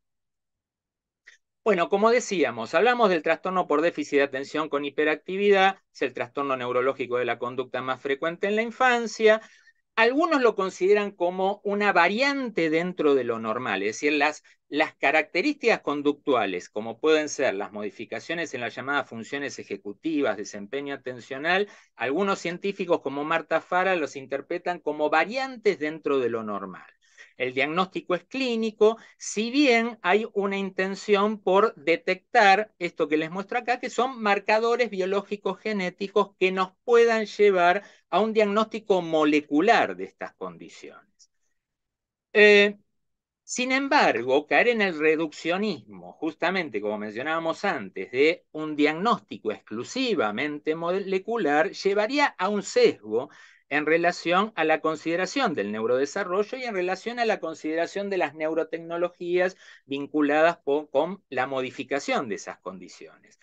Bueno, como decíamos, hablamos del trastorno por déficit de atención con hiperactividad, es el trastorno neurológico de la conducta más frecuente en la infancia. Algunos lo consideran como una variante dentro de lo normal, es decir, las las características conductuales, como pueden ser las modificaciones en las llamadas funciones ejecutivas, desempeño atencional, algunos científicos como Marta Fara los interpretan como variantes dentro de lo normal. El diagnóstico es clínico, si bien hay una intención por detectar esto que les muestro acá, que son marcadores biológicos genéticos que nos puedan llevar a un diagnóstico molecular de estas condiciones. Eh, sin embargo, caer en el reduccionismo, justamente como mencionábamos antes, de un diagnóstico exclusivamente molecular, llevaría a un sesgo en relación a la consideración del neurodesarrollo y en relación a la consideración de las neurotecnologías vinculadas con la modificación de esas condiciones.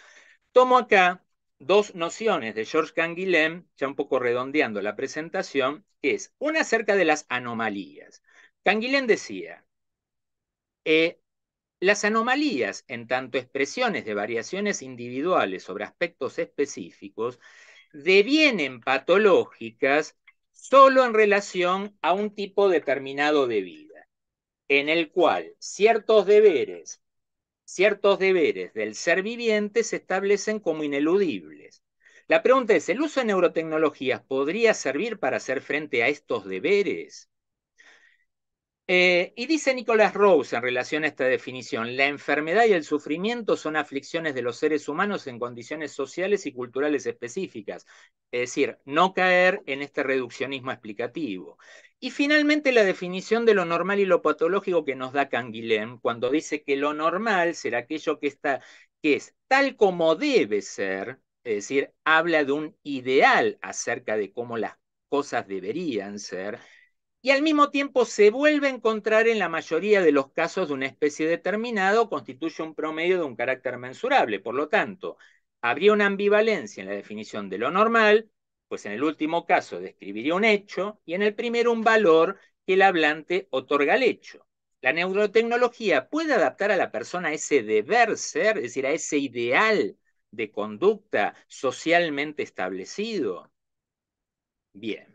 Tomo acá dos nociones de George Canguilhem, ya un poco redondeando la presentación, que es una acerca de las anomalías. Canguilhem decía, eh, las anomalías, en tanto expresiones de variaciones individuales sobre aspectos específicos, devienen patológicas solo en relación a un tipo determinado de vida, en el cual ciertos deberes, ciertos deberes del ser viviente se establecen como ineludibles. La pregunta es, ¿el uso de neurotecnologías podría servir para hacer frente a estos deberes? Eh, y dice Nicolás Rose en relación a esta definición, la enfermedad y el sufrimiento son aflicciones de los seres humanos en condiciones sociales y culturales específicas, es decir, no caer en este reduccionismo explicativo. Y finalmente la definición de lo normal y lo patológico que nos da Canguilhem cuando dice que lo normal será aquello que, está, que es tal como debe ser, es decir, habla de un ideal acerca de cómo las cosas deberían ser, y al mismo tiempo se vuelve a encontrar en la mayoría de los casos de una especie determinada constituye un promedio de un carácter mensurable. Por lo tanto, habría una ambivalencia en la definición de lo normal, pues en el último caso describiría un hecho y en el primero un valor que el hablante otorga al hecho. La neurotecnología puede adaptar a la persona a ese deber ser, es decir, a ese ideal de conducta socialmente establecido. Bien.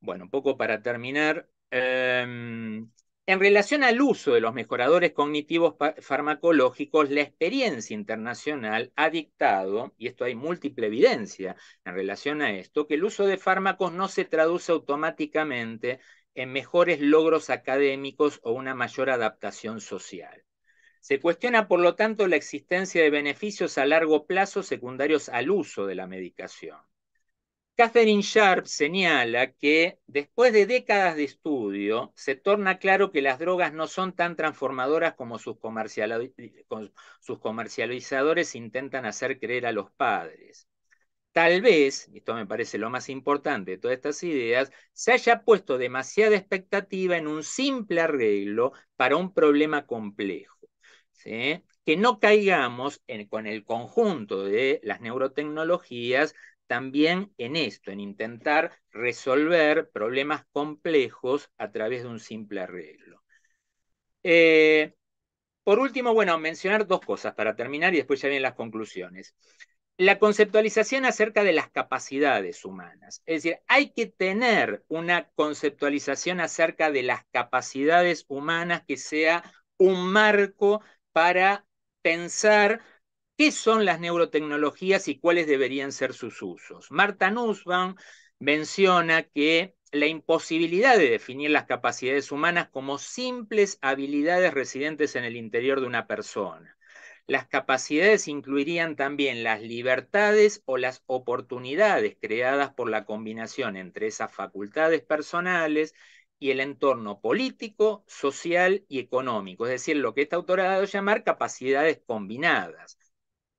Bueno, un poco para terminar. Em, en relación al uso de los mejoradores cognitivos farmacológicos, la experiencia internacional ha dictado, y esto hay múltiple evidencia en relación a esto, que el uso de fármacos no se traduce automáticamente en mejores logros académicos o una mayor adaptación social. Se cuestiona, por lo tanto, la existencia de beneficios a largo plazo secundarios al uso de la medicación. Catherine Sharp señala que después de décadas de estudio, se torna claro que las drogas no son tan transformadoras como sus, comercializadores intentan hacer creer a los padres. Tal vez, y esto me parece lo más importante de todas estas ideas, se haya puesto demasiada expectativa en un simple arreglo para un problema complejo. Que no caigamos en, con el conjunto de las neurotecnologías también en esto, en intentar resolver problemas complejos a través de un simple arreglo. Eh, por último, bueno, mencionar dos cosas para terminar y después ya vienen las conclusiones. La conceptualización acerca de las capacidades humanas. Es decir, hay que tener una conceptualización acerca de las capacidades humanas que sea un marco para pensar ¿Qué son las neurotecnologías y cuáles deberían ser sus usos? Marta Nussbaum menciona que la imposibilidad de definir las capacidades humanas como simples habilidades residentes en el interior de una persona. Las capacidades incluirían también las libertades o las oportunidades creadas por la combinación entre esas facultades personales y el entorno político, social y económico, es decir, lo que esta autora ha dado llamar capacidades combinadas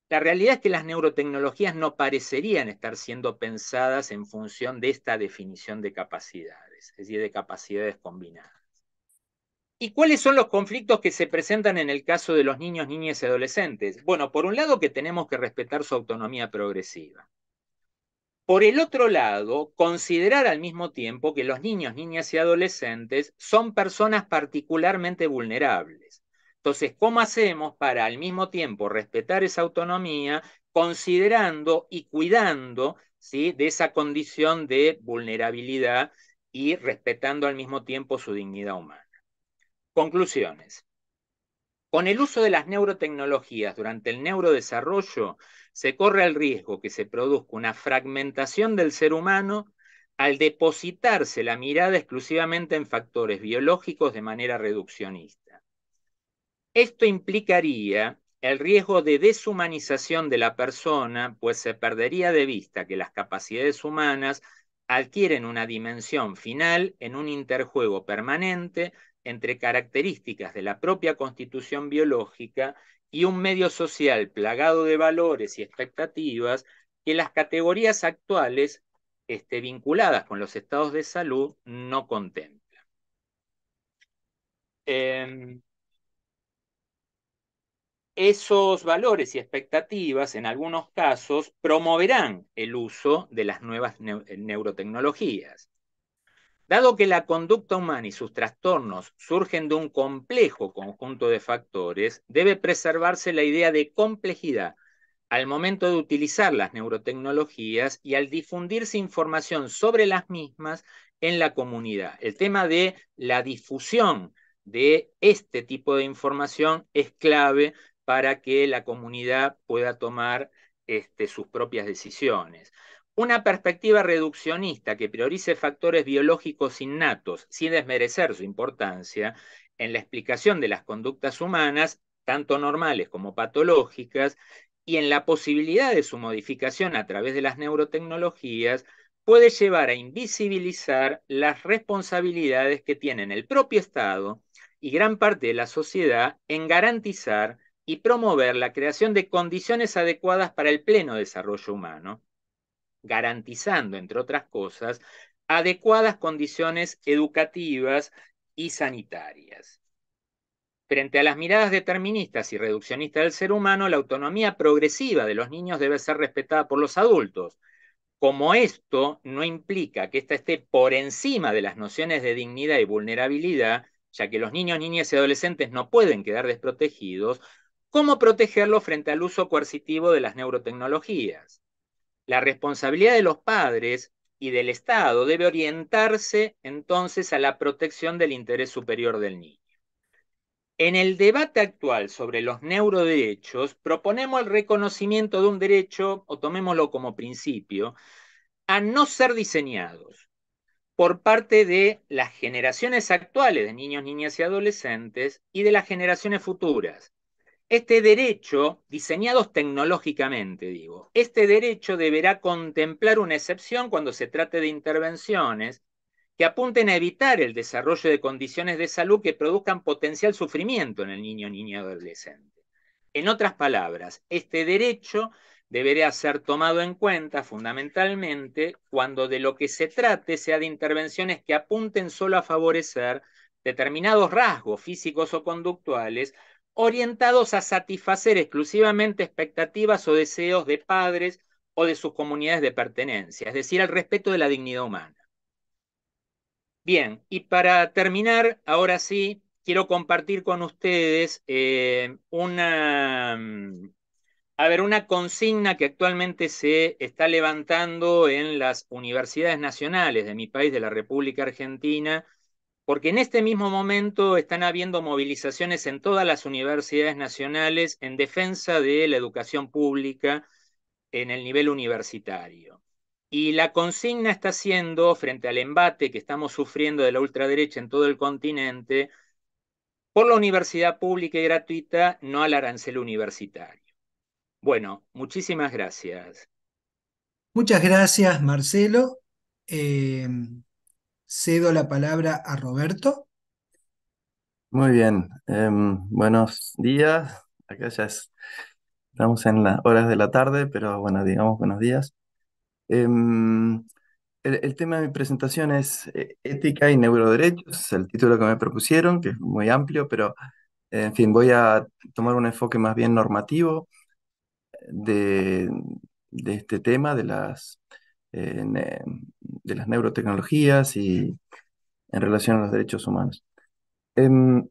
la realidad es que las neurotecnologías no parecerían estar siendo pensadas en función de esta definición de capacidades, es decir, de capacidades combinadas. ¿Y cuáles son los conflictos que se presentan en el caso de los niños, niñas y adolescentes? Bueno, por un lado que tenemos que respetar su autonomía progresiva. Por el otro lado, considerar al mismo tiempo que los niños, niñas y adolescentes son personas particularmente vulnerables entonces, ¿cómo hacemos para al mismo tiempo respetar esa autonomía, considerando y cuidando ¿sí? de esa condición de vulnerabilidad y respetando al mismo tiempo su dignidad humana? Conclusiones. Con el uso de las neurotecnologías durante el neurodesarrollo, se corre el riesgo que se produzca una fragmentación del ser humano al depositarse la mirada exclusivamente en factores biológicos de manera reduccionista. Esto implicaría el riesgo de deshumanización de la persona, pues se perdería de vista que las capacidades humanas adquieren una dimensión final en un interjuego permanente entre características de la propia constitución biológica y un medio social plagado de valores y expectativas que las categorías actuales este, vinculadas con los estados de salud no contemplan. Em, esos valores y expectativas, en algunos casos, promoverán el uso de las nuevas eh, neurotecnologías. Dado que la conducta humana y sus trastornos surgen de un complejo conjunto de factores, debe preservarse la idea de complejidad al momento de utilizar las neurotecnologías y al difundirse información sobre las mismas en la comunidad. El tema de la difusión de este tipo de información es clave para que la comunidad pueda tomar este, sus propias decisiones. Una perspectiva reduccionista que priorice factores biológicos innatos, sin desmerecer su importancia, en la explicación de las conductas humanas, tanto normales como patológicas, y en la posibilidad de su modificación a través de las neurotecnologías, puede llevar a invisibilizar las responsabilidades que tienen el propio Estado y gran parte de la sociedad en garantizar y promover la creación de condiciones adecuadas para el pleno desarrollo humano, garantizando, entre otras cosas, adecuadas condiciones educativas y sanitarias. Frente a las miradas deterministas y reduccionistas del ser humano, la autonomía progresiva de los niños debe ser respetada por los adultos. Como esto no implica que ésta esté por encima de las nociones de dignidad y vulnerabilidad, ya que los niños, niñas y adolescentes no pueden quedar desprotegidos, cómo protegerlo frente al uso coercitivo de las neurotecnologías. La responsabilidad de los padres y del Estado debe orientarse entonces a la protección del interés superior del niño. En el debate actual sobre los neuroderechos, proponemos el reconocimiento de un derecho, o tomémoslo como principio, a no ser diseñados por parte de las generaciones actuales de niños, niñas y adolescentes y de las generaciones futuras, este derecho, diseñados tecnológicamente, digo, este derecho deberá contemplar una excepción cuando se trate de intervenciones que apunten a evitar el desarrollo de condiciones de salud que produzcan potencial sufrimiento en el niño, niña adolescente. En otras palabras, este derecho deberá ser tomado en cuenta fundamentalmente cuando de lo que se trate sea de intervenciones que apunten solo a favorecer determinados rasgos físicos o conductuales orientados a satisfacer exclusivamente expectativas o deseos de padres o de sus comunidades de pertenencia, es decir, al respeto de la dignidad humana. Bien, y para terminar, ahora sí, quiero compartir con ustedes eh, una, a ver, una consigna que actualmente se está levantando en las universidades nacionales de mi país, de la República Argentina, porque en este mismo momento están habiendo movilizaciones en todas las universidades nacionales en defensa de la educación pública en el nivel universitario. Y la consigna está siendo, frente al embate que estamos sufriendo de la ultraderecha en todo el continente, por la universidad pública y gratuita, no al arancel universitario. Bueno, muchísimas gracias. Muchas gracias, Marcelo. Eh, cedo la palabra a Roberto. Muy bien, em, buenos días. Acá ya estamos en las horas de la tarde, pero bueno, digamos buenos días. Em, el, tema de mi presentación es eh, Ética y Neuroderechos, el título que me propusieron, que es muy amplio, pero en fin, voy a tomar un enfoque más bien normativo eh, de este tema, de las eh, de las neurotecnologías y en relación a los derechos humanos. Em,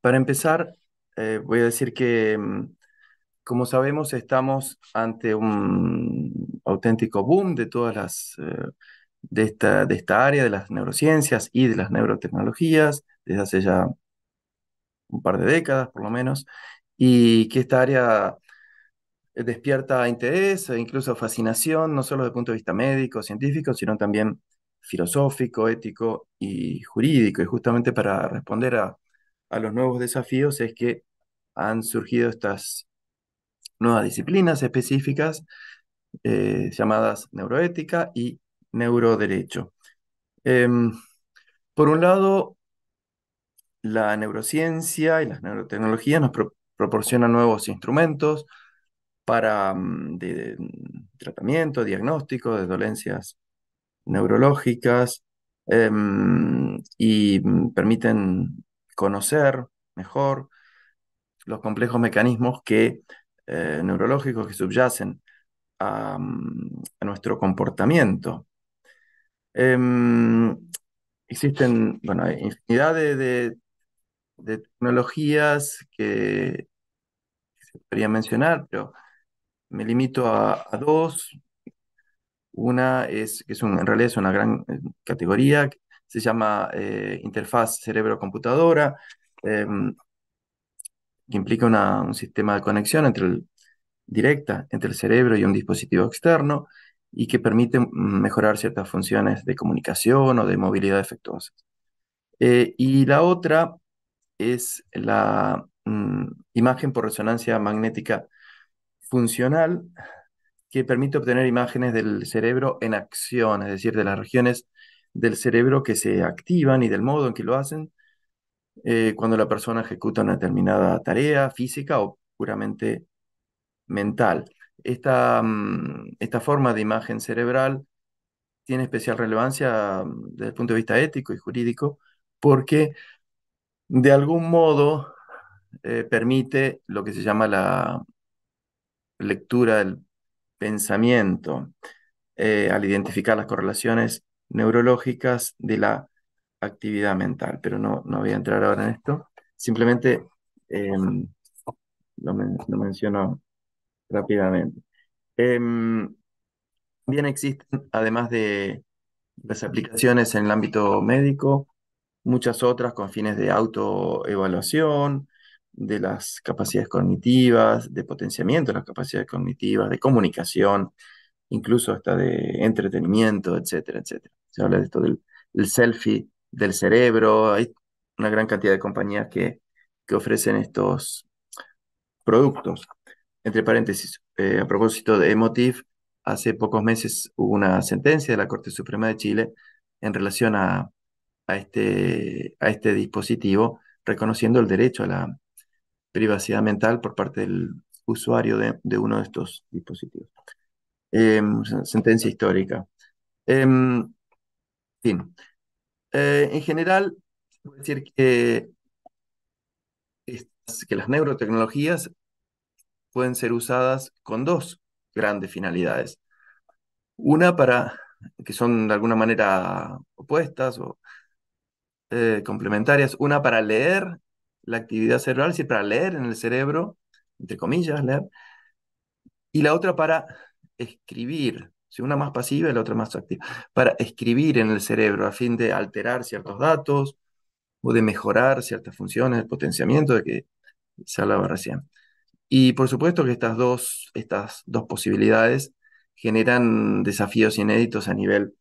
para empezar, eh, voy a decir que, em, como sabemos, estamos ante un auténtico boom de todas las eh, de esta, de esta área de las neurociencias y de las neurotecnologías desde hace ya un par de décadas por lo menos, y que esta área eh, despierta interés e incluso fascinación, no solo desde el punto de vista médico, científico, sino también filosófico, ético y jurídico. Y justamente para responder a, los nuevos desafíos es que han surgido estas nuevas disciplinas específicas eh, llamadas neuroética y neuroderecho. Em, por un lado, la neurociencia y las neurotecnologías nos proporcionan nuevos instrumentos, para mm, de, mm, tratamiento, diagnóstico de dolencias neurológicas em, y mm, permiten conocer mejor los complejos mecanismos que, eh, neurológicos que subyacen a, nuestro comportamiento. Em, existen, bueno, hay infinidad de, tecnologías que, que se podría mencionar, pero me limito a, dos. Una es, que es en realidad es una gran eh, categoría, se llama eh, interfaz cerebro-computadora, em, que implica un sistema de conexión entre directa entre el cerebro y un dispositivo externo y que permite mm, mejorar ciertas funciones de comunicación o de movilidad efectuosa. Eh, y la otra es la mm, imagen por resonancia magnética funcional que permite obtener imágenes del cerebro en acción, es decir, de las regiones del cerebro que se activan y del modo en que lo hacen eh, cuando la persona ejecuta una determinada tarea física o puramente mental. Esta, mm, esta forma de imagen cerebral tiene especial relevancia mm, desde el punto de vista ético y jurídico porque de algún modo eh, permite lo que se llama la lectura del pensamiento, eh, al identificar las correlaciones neurológicas de la actividad mental, pero no, no voy a entrar ahora en esto. Simplemente em, lo, menciono rápidamente. También em, bien existen, además de las aplicaciones en el ámbito médico, muchas otras con fines de autoevaluación, de las capacidades cognitivas, de potenciamiento de las capacidades cognitivas, de comunicación, incluso hasta de entretenimiento, etcétera, etcétera. Se habla de esto del, selfie del cerebro, hay una gran cantidad de compañías que, que ofrecen estos productos. Entre paréntesis, eh, a propósito de Emotiv, hace pocos meses hubo una sentencia de la Corte Suprema de Chile en relación a, a, este, a este dispositivo, reconociendo el derecho a la privacidad mental por parte del usuario de, uno de estos dispositivos. Em, sentencia histórica. Em, eh, en general, decir que, que las neurotecnologías pueden ser usadas con dos grandes finalidades. Una para que son de alguna manera opuestas o eh, complementarias, una para leer la actividad cerebral, es para leer en el cerebro, entre comillas, leer, y la otra para escribir, una más pasiva y la otra más activa, para escribir en el cerebro a fin de alterar ciertos datos o de mejorar ciertas funciones, el potenciamiento de que se hablaba recién. Y por supuesto que estas dos, estas dos posibilidades generan desafíos inéditos a nivel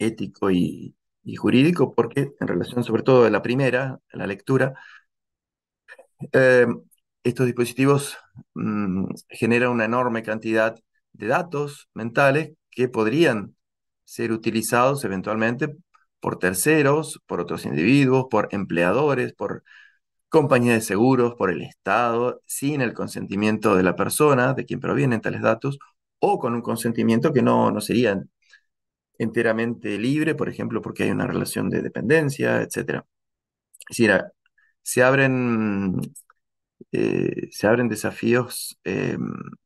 ético y, y jurídico, porque en relación sobre todo a la primera, a la lectura, em, estos dispositivos mm, generan una enorme cantidad de datos mentales que podrían ser utilizados eventualmente por terceros, por otros individuos, por empleadores, por compañías de seguros, por el Estado, sin el consentimiento de la persona de quien provienen tales datos, o con un consentimiento que no, no sería enteramente libre, por ejemplo, porque hay una relación de dependencia, etc. Es decir, se abren, eh, se abren desafíos eh,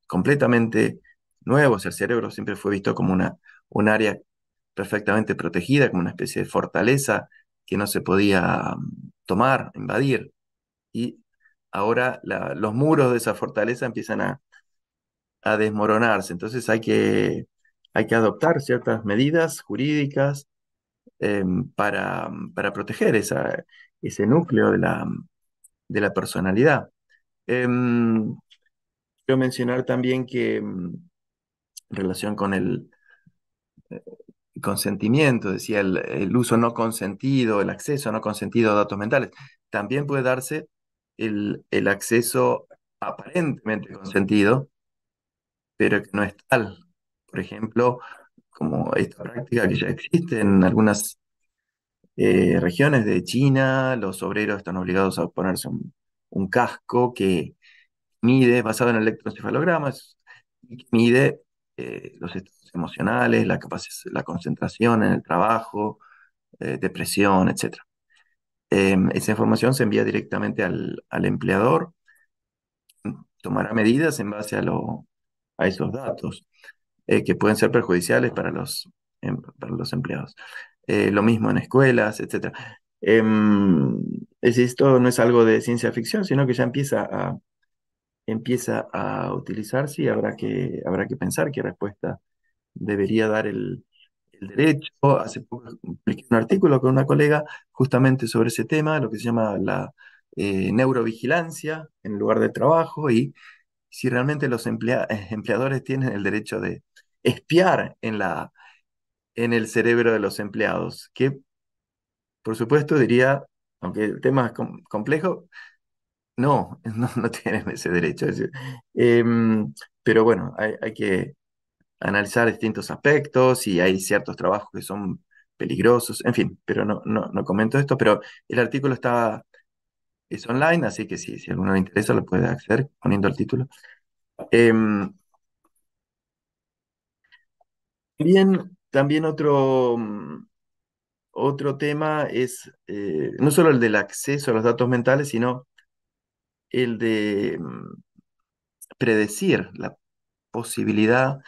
completamente nuevos. El cerebro siempre fue visto como una, un área perfectamente protegida, como una especie de fortaleza que no se podía tomar, invadir. Y ahora los muros de esa fortaleza empiezan a desmoronarse. Entonces hay que hay que adoptar ciertas medidas jurídicas em, para, mm, para, proteger ese núcleo de la, mm, de la personalidad. Em, quiero mencionar también que mm, en relación con el eh, consentimiento, decía el, uso no consentido, el acceso no consentido a datos mentales, también puede darse el, el acceso aparentemente consentido, pero que no es tal, por ejemplo, como esta práctica que ya existe en algunas eh, regiones de China, los obreros están obligados a ponerse un, casco que mide, basado en electroencefalogramas, mide eh, los estados emocionales, la, la concentración en el trabajo, eh, depresión, etc. esa información se envía directamente al, empleador, tomará medidas en base a, a esos datos. Eh, que pueden ser perjudiciales para los, em, para los empleados. Eh, lo mismo en escuelas, etc. Em, es, esto no es algo de ciencia ficción, sino que ya empieza a, empieza a utilizarse y habrá que, habrá que pensar qué respuesta debería dar el, derecho. Hace poco publiqué un artículo con una colega justamente sobre ese tema, lo que se llama la eh, neurovigilancia en el lugar de trabajo y si realmente los empleadores tienen el derecho de, espiar en, la, en el cerebro de los empleados, que por supuesto diría, aunque el tema es complejo, no, no, no, tienen ese derecho. Em, pero bueno, hay, que analizar distintos aspectos y hay ciertos trabajos que son peligrosos, en fin, pero no, no, comento esto, pero el artículo está, es online, así que si a alguno le interesa lo puede acceder poniendo el título. Em, también, también otro, mm, otro tema es eh, no solo el del acceso a los datos mentales, sino el de mm, predecir, la posibilidad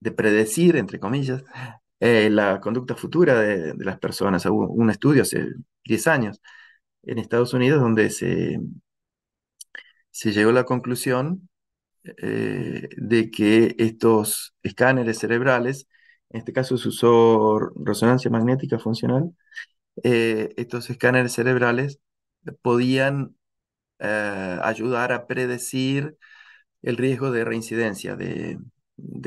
de predecir, entre comillas, eh, la conducta futura de, las personas. Hubo un estudio hace 10 años en Estados Unidos donde se, se llegó a la conclusión eh, de que estos escáneres cerebrales, en este caso se usó resonancia magnética funcional, eh, estos escáneres cerebrales podían eh, ayudar a predecir el riesgo de reincidencia de,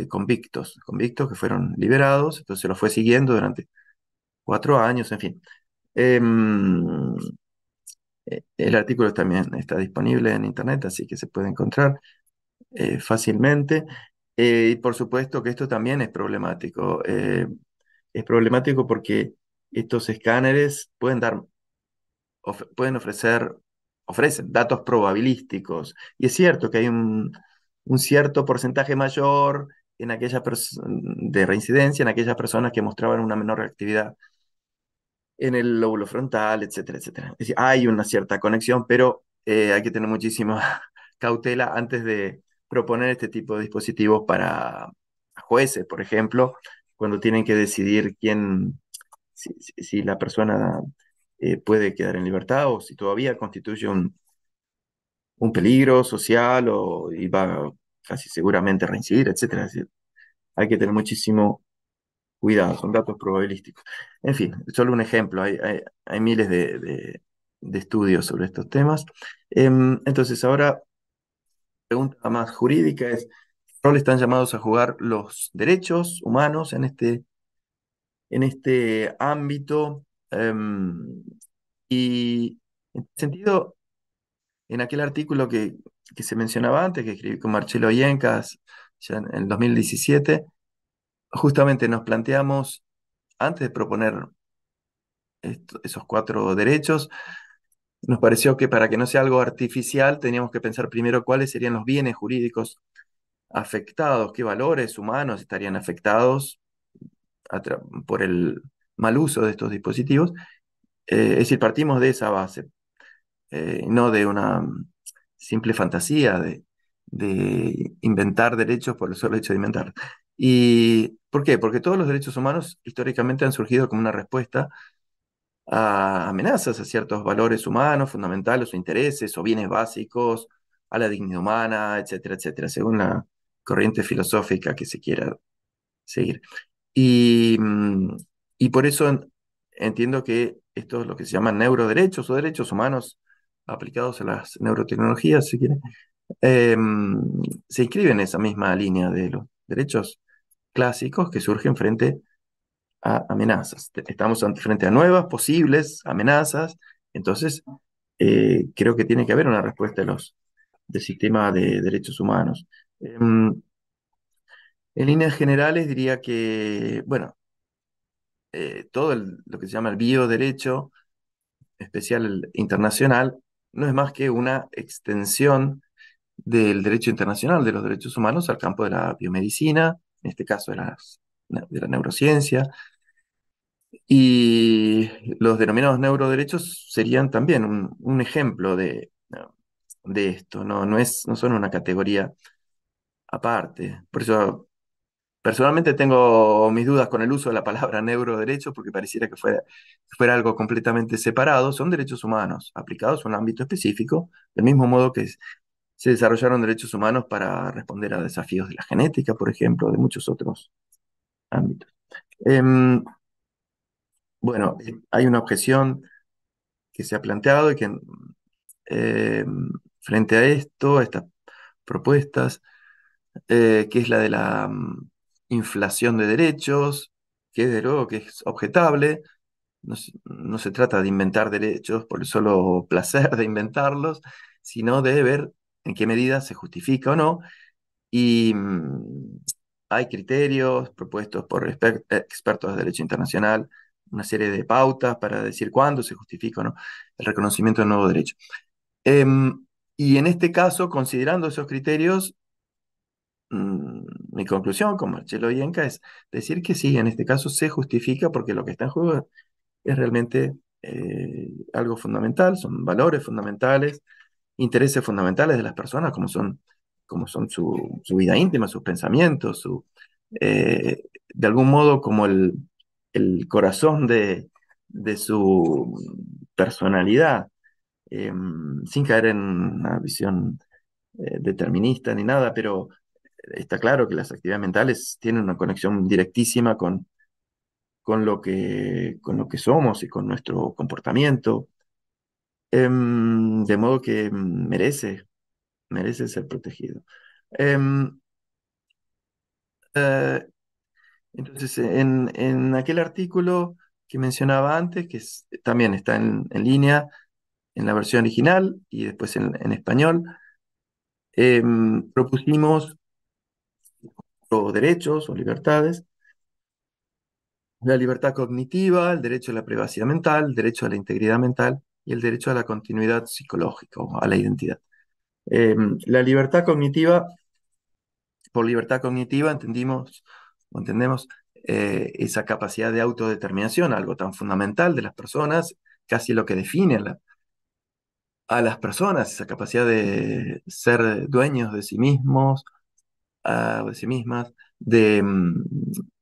convictos, convictos que fueron liberados, entonces se los fue siguiendo durante cuatro años, en fin. Em, el artículo también está disponible en internet, así que se puede encontrar. Eh, fácilmente. Eh, y por supuesto que esto también es problemático. Eh, es problemático porque estos escáneres pueden dar, pueden ofrecer, ofrecen datos probabilísticos. Y es cierto que hay un, cierto porcentaje mayor en de reincidencia en aquellas personas que mostraban una menor reactividad en el lóbulo frontal, etcétera, etcétera. Es hay una cierta conexión, pero hay que tener muchísima cautela antes de, proponer este tipo de dispositivos para jueces, por ejemplo, cuando tienen que decidir quién, si, la persona eh, puede quedar en libertad o si todavía constituye un, peligro social o y va casi seguramente a reincidir, etc. hay que tener muchísimo cuidado, son datos probabilísticos. En fin, solo un ejemplo, hay, hay, miles de, estudios sobre estos temas. Em, entonces, ahora pregunta más jurídica es, ¿qué rol están llamados a jugar los derechos humanos en este, en este ámbito? Em, y en ese sentido, en aquel artículo que, que, se mencionaba antes, que escribí con Marcelo Yencas ya en el 2017, justamente nos planteamos, antes de proponer esos cuatro derechos, nos pareció que para que no sea algo artificial teníamos que pensar primero cuáles serían los bienes jurídicos afectados, qué valores humanos estarían afectados por el mal uso de estos dispositivos. Eh, es decir, partimos de esa base, eh, no de una simple fantasía de, de inventar derechos por el solo hecho de inventar. ¿Y por qué? Porque todos los derechos humanos históricamente han surgido como una respuesta a amenazas a ciertos valores humanos fundamentales o intereses o bienes básicos, a la dignidad humana, etcétera, etcétera, según la corriente filosófica que se quiera seguir. Y, mm, y por eso entiendo que esto es lo que se llaman neuroderechos o derechos humanos aplicados a las neurotecnologías, si quieren. Em, se inscribe en esa misma línea de los derechos clásicos que surgen frente a amenazas. Estamos frente a nuevas posibles amenazas. Entonces, eh, creo que tiene que haber una respuesta de los, del sistema de derechos humanos. Em, en líneas generales diría que, bueno, eh, todo lo que se llama el bioderecho, especial internacional, no es más que una extensión del derecho internacional de los derechos humanos al campo de la biomedicina, en este caso de, de la neurociencia, y los denominados neuroderechos serían también un, ejemplo de, esto, no, no, es, no son una categoría aparte. Por eso, personalmente tengo mis dudas con el uso de la palabra neuroderecho, porque pareciera que fuera, fuera algo completamente separado. Son derechos humanos aplicados a un ámbito específico, del mismo modo que se desarrollaron derechos humanos para responder a desafíos de la genética, por ejemplo, de muchos otros ámbitos. Em, bueno, eh, hay una objeción que se ha planteado y que eh, frente a esto, a estas propuestas, eh, que es la de la mm, inflación de derechos, que de luego que es objetable, no, se trata de inventar derechos por el solo placer de inventarlos, sino de ver en qué medida se justifica o no. Y mm, hay criterios propuestos por expertos de derecho internacional una serie de pautas para decir cuándo se justifica ¿no? el reconocimiento del nuevo derecho. Em, y en este caso, considerando esos criterios, mm, mi conclusión con Marcelo Yenca es decir que sí, en este caso se justifica porque lo que está en juego es realmente eh, algo fundamental, son valores fundamentales, intereses fundamentales de las personas, como son, como son su, vida íntima, sus pensamientos, su, eh, de algún modo como el, el corazón de, su personalidad, eh, sin caer en una visión eh, determinista ni nada, pero está claro que las actividades mentales tienen una conexión directísima con, con, lo, que, con lo que somos y con nuestro comportamiento, eh, de modo que merece, merece ser protegido. Entonces, en, aquel artículo que mencionaba antes, que también está en, línea en la versión original y después en, español, em, propusimos o derechos o libertades, la libertad cognitiva, el derecho a la privacidad mental, el derecho a la integridad mental y el derecho a la continuidad psicológica o a la identidad. Em, la libertad cognitiva, por libertad cognitiva entendimos ¿entendemos? Eh, esa capacidad de autodeterminación, algo tan fundamental de las personas, casi lo que define a las personas, esa capacidad de ser dueños de sí mismos ah, de sí mismas, mm,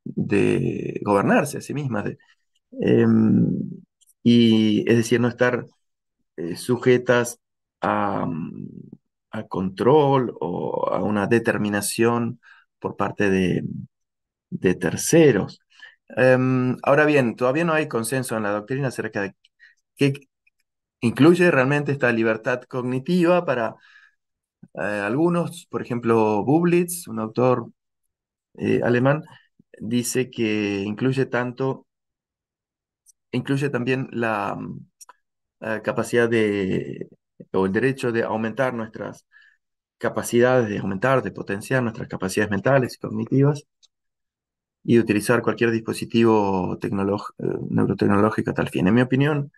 de, gobernarse a sí mismas, em, y es decir, no estar eh, sujetas mm, a, control o a una determinación por parte de, de terceros. Em, ahora bien, todavía no hay consenso en la doctrina acerca de qué incluye realmente esta libertad cognitiva para eh, algunos, por ejemplo, Bublitz, un autor eh, alemán, dice que incluye tanto, incluye también la eh, capacidad de, o el derecho de aumentar nuestras capacidades, de aumentar, de potenciar nuestras capacidades mentales y cognitivas, y utilizar cualquier dispositivo eh, neurotecnológico tal fin. En mi opinión,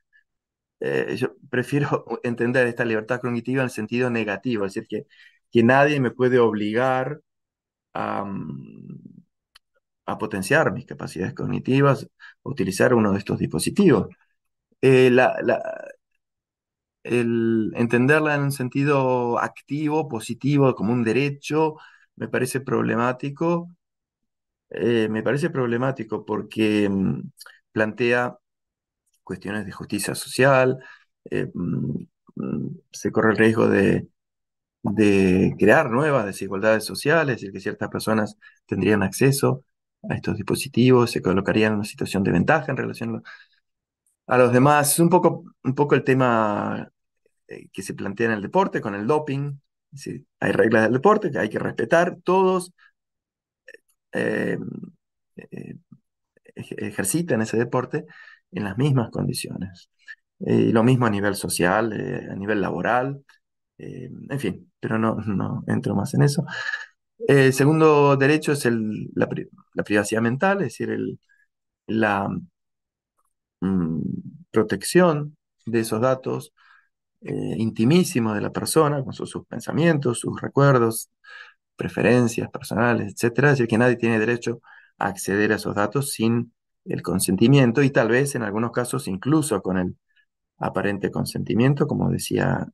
eh, yo prefiero entender esta libertad cognitiva en sentido negativo, es decir, que, que nadie me puede obligar a, mm, potenciar mis capacidades cognitivas o utilizar uno de estos dispositivos. Eh, entenderla en un sentido activo, positivo, como un derecho, me parece problemático eh, me parece problemático porque mm, plantea cuestiones de justicia social, eh, mm, mm, se corre el riesgo de, crear nuevas desigualdades sociales, es decir, que ciertas personas tendrían acceso a estos dispositivos, se colocarían en una situación de ventaja en relación a los demás. Es un poco, un poco el tema eh, que se plantea en el deporte con el doping. hay reglas del deporte que hay que respetar todos, eh, en eh, ejercitan ese deporte en las mismas condiciones. y eh, lo mismo a nivel social, eh, a nivel laboral, en fin, pero no, no entro más en eso. El segundo derecho es la, privacidad mental, es decir, el, la mm, protección de esos datos intimísimos de la persona, con sus, sus, pensamientos, sus recuerdos, preferencias personales, etcétera. Es decir, que nadie tiene derecho a acceder a esos datos sin el consentimiento y tal vez en algunos casos incluso con el aparente consentimiento, como decía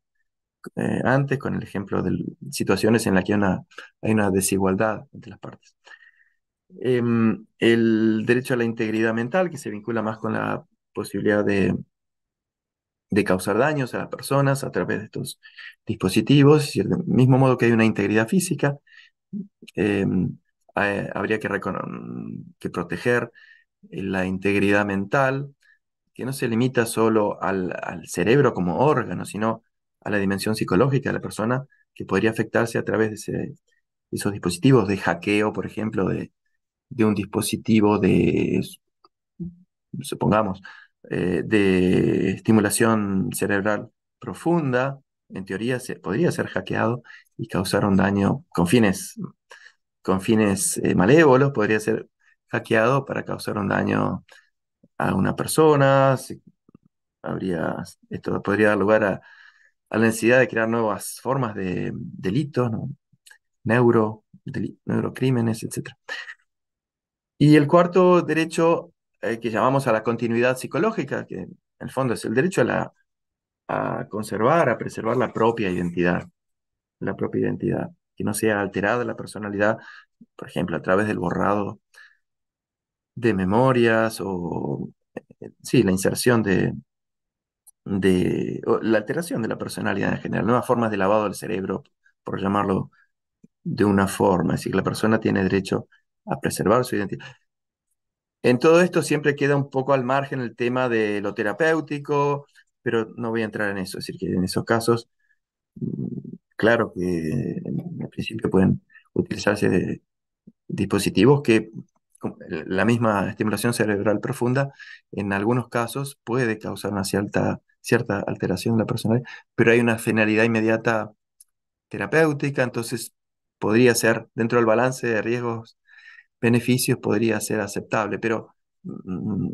eh, antes, con el ejemplo de situaciones en las que hay una, hay una desigualdad entre las partes. Em, el derecho a la integridad mental, que se vincula más con la posibilidad de, de causar daños a las personas a través de estos dispositivos, es decir, del mismo modo que hay una integridad física, Em, habría que, que proteger eh, la integridad mental, que no se limita solo al, cerebro como órgano, sino a la dimensión psicológica de la persona que podría afectarse a través de, esos dispositivos de hackeo, por ejemplo, de, un dispositivo de, supongamos, eh, de estimulación cerebral profunda, en teoría se, podría ser hackeado y causaron daño con fines, con fines eh, malévolos, podría ser hackeado para causar un daño a una persona, habría, esto podría dar lugar a, la necesidad de crear nuevas formas de delitos, Neuro, neurocrímenes, etc. Y el cuarto derecho eh, que llamamos a la continuidad psicológica, que en el fondo es el derecho a, a conservar, a preservar la propia identidad la propia identidad, que no sea alterada la personalidad, por ejemplo, a través del borrado de memorias o, eh, sí, la inserción de, de la alteración de la personalidad en general, nuevas formas de lavado del cerebro, por llamarlo de una forma, es decir, la persona tiene derecho a preservar su identidad. En todo esto siempre queda un poco al margen el tema de lo terapéutico, pero no voy a entrar en eso, es decir, que en esos casos claro que en principio pueden utilizarse dispositivos que la misma estimulación cerebral profunda en algunos casos puede causar una cierta, alteración en la personalidad, pero hay una finalidad inmediata terapéutica, entonces podría ser, dentro del balance de riesgos, beneficios, podría ser aceptable, pero mm,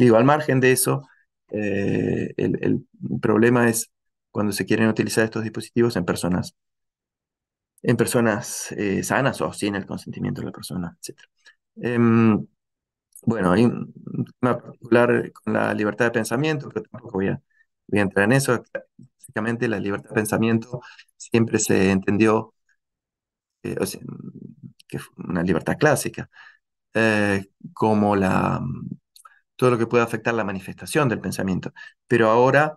digo, al margen de eso, eh, el, problema es cuando se quieren utilizar estos dispositivos en personas, en personas eh, sanas o sin el consentimiento de la persona, etc. Em, bueno, hay tema particular con la libertad de pensamiento, pero tampoco voy a, entrar en eso. Básicamente la libertad de pensamiento siempre se entendió eh, que es una libertad clásica, eh, como la, todo lo que puede afectar la manifestación del pensamiento. Pero ahora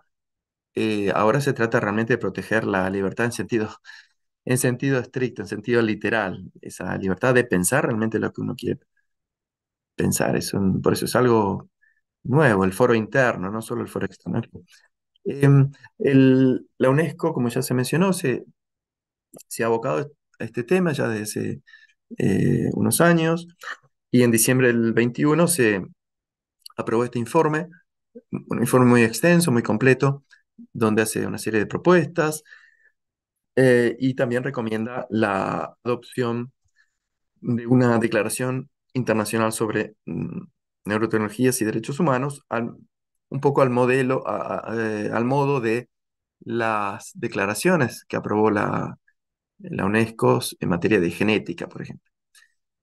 eh, ahora se trata realmente de proteger la libertad en sentido, en sentido estricto, en sentido literal, esa libertad de pensar realmente lo que uno quiere pensar. eso por eso es algo nuevo, el foro interno, no solo el foro externo. Em, la UNESCO, como ya se mencionó, se, se ha abocado a este tema ya desde hace eh, unos años y en diciembre del 21 se aprobó este informe, un informe muy extenso, muy completo, donde hace una serie de propuestas eh, y también recomienda la adopción de una declaración internacional sobre mm, neurotecnologías y derechos humanos, al, un poco al modelo, eh, al modo de las declaraciones que aprobó la, la UNESCO en materia de genética, por ejemplo.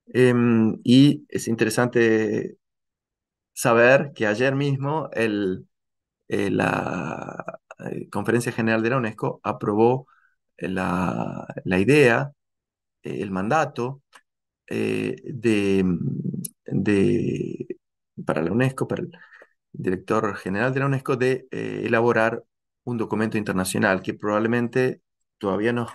Em, y es interesante saber que ayer mismo el, eh, la, eh, Conferencia General de la UNESCO aprobó eh, la, idea, eh, el mandato de, de, para la UNESCO, para el director general de la UNESCO, de elaborar un documento internacional que probablemente todavía no,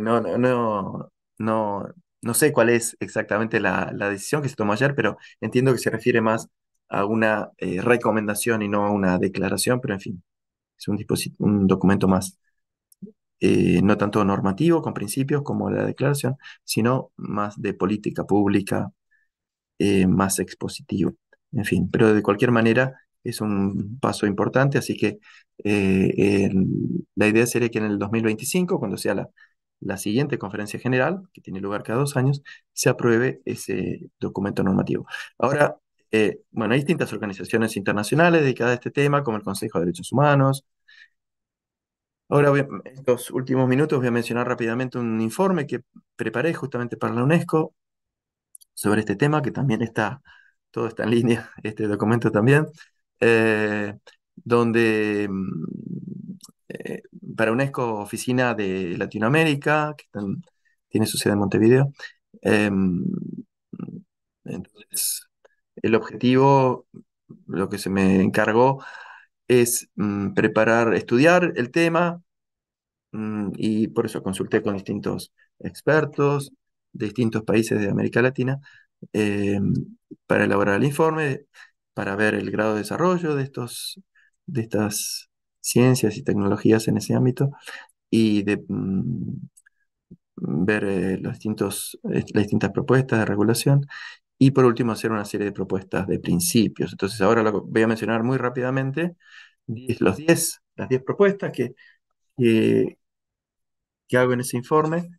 no, no, no sé cuál es exactamente la, decisión que se tomó ayer, pero entiendo que se refiere más a una recomendación y no a una declaración, pero en fin es un, documento más, eh, no tanto normativo con principios como la declaración, sino más de política pública, eh, más expositivo. En fin, pero de cualquier manera es un paso importante, así que eh, la idea sería que en el 2025, cuando sea la, la siguiente conferencia general, que tiene lugar cada dos años, se apruebe ese documento normativo. Ahora, eh, bueno, hay distintas organizaciones internacionales dedicadas a este tema, como el Consejo de Derechos Humanos. Ahora, en estos últimos minutos voy a mencionar rápidamente un informe que preparé justamente para la UNESCO sobre este tema, que también está, todo está en línea, este documento también, eh, donde mm, eh, para UNESCO Oficina de Latinoamérica, que tiene su sede en Montevideo, mm, entonces, el objetivo, lo que se me encargó, es mm, preparar, estudiar el tema mm, y por eso consulté con distintos expertos de distintos países de América Latina eh, para elaborar el informe, para ver el grado de desarrollo de, estos, de estas ciencias y tecnologías en ese ámbito y de mm, ver eh, los distintos, eh, las distintas propuestas de regulación y por último, hacer una serie de propuestas de principios. Entonces, ahora voy a mencionar muy rápidamente los las 10 propuestas que, hago en ese informe.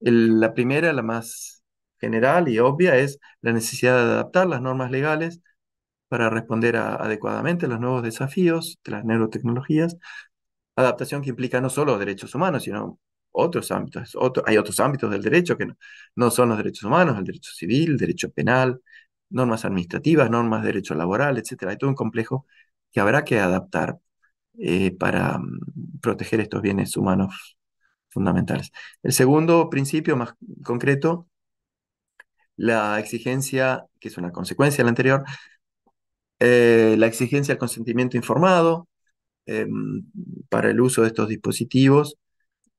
la primera, la más general y obvia, es la necesidad de adaptar las normas legales para responder adecuadamente a los nuevos desafíos de las neurotecnologías. Adaptación que implica no solo derechos humanos, sino otros ámbitos, hay otros ámbitos del derecho que no, son los derechos humanos, el derecho civil, derecho penal, normas administrativas, normas de derecho laboral, etc. Hay todo un complejo que habrá que adaptar eh, para mm, proteger estos bienes humanos fundamentales. El segundo principio más concreto, la exigencia, que es una consecuencia de la anterior, eh, la exigencia del consentimiento informado em, para el uso de estos dispositivos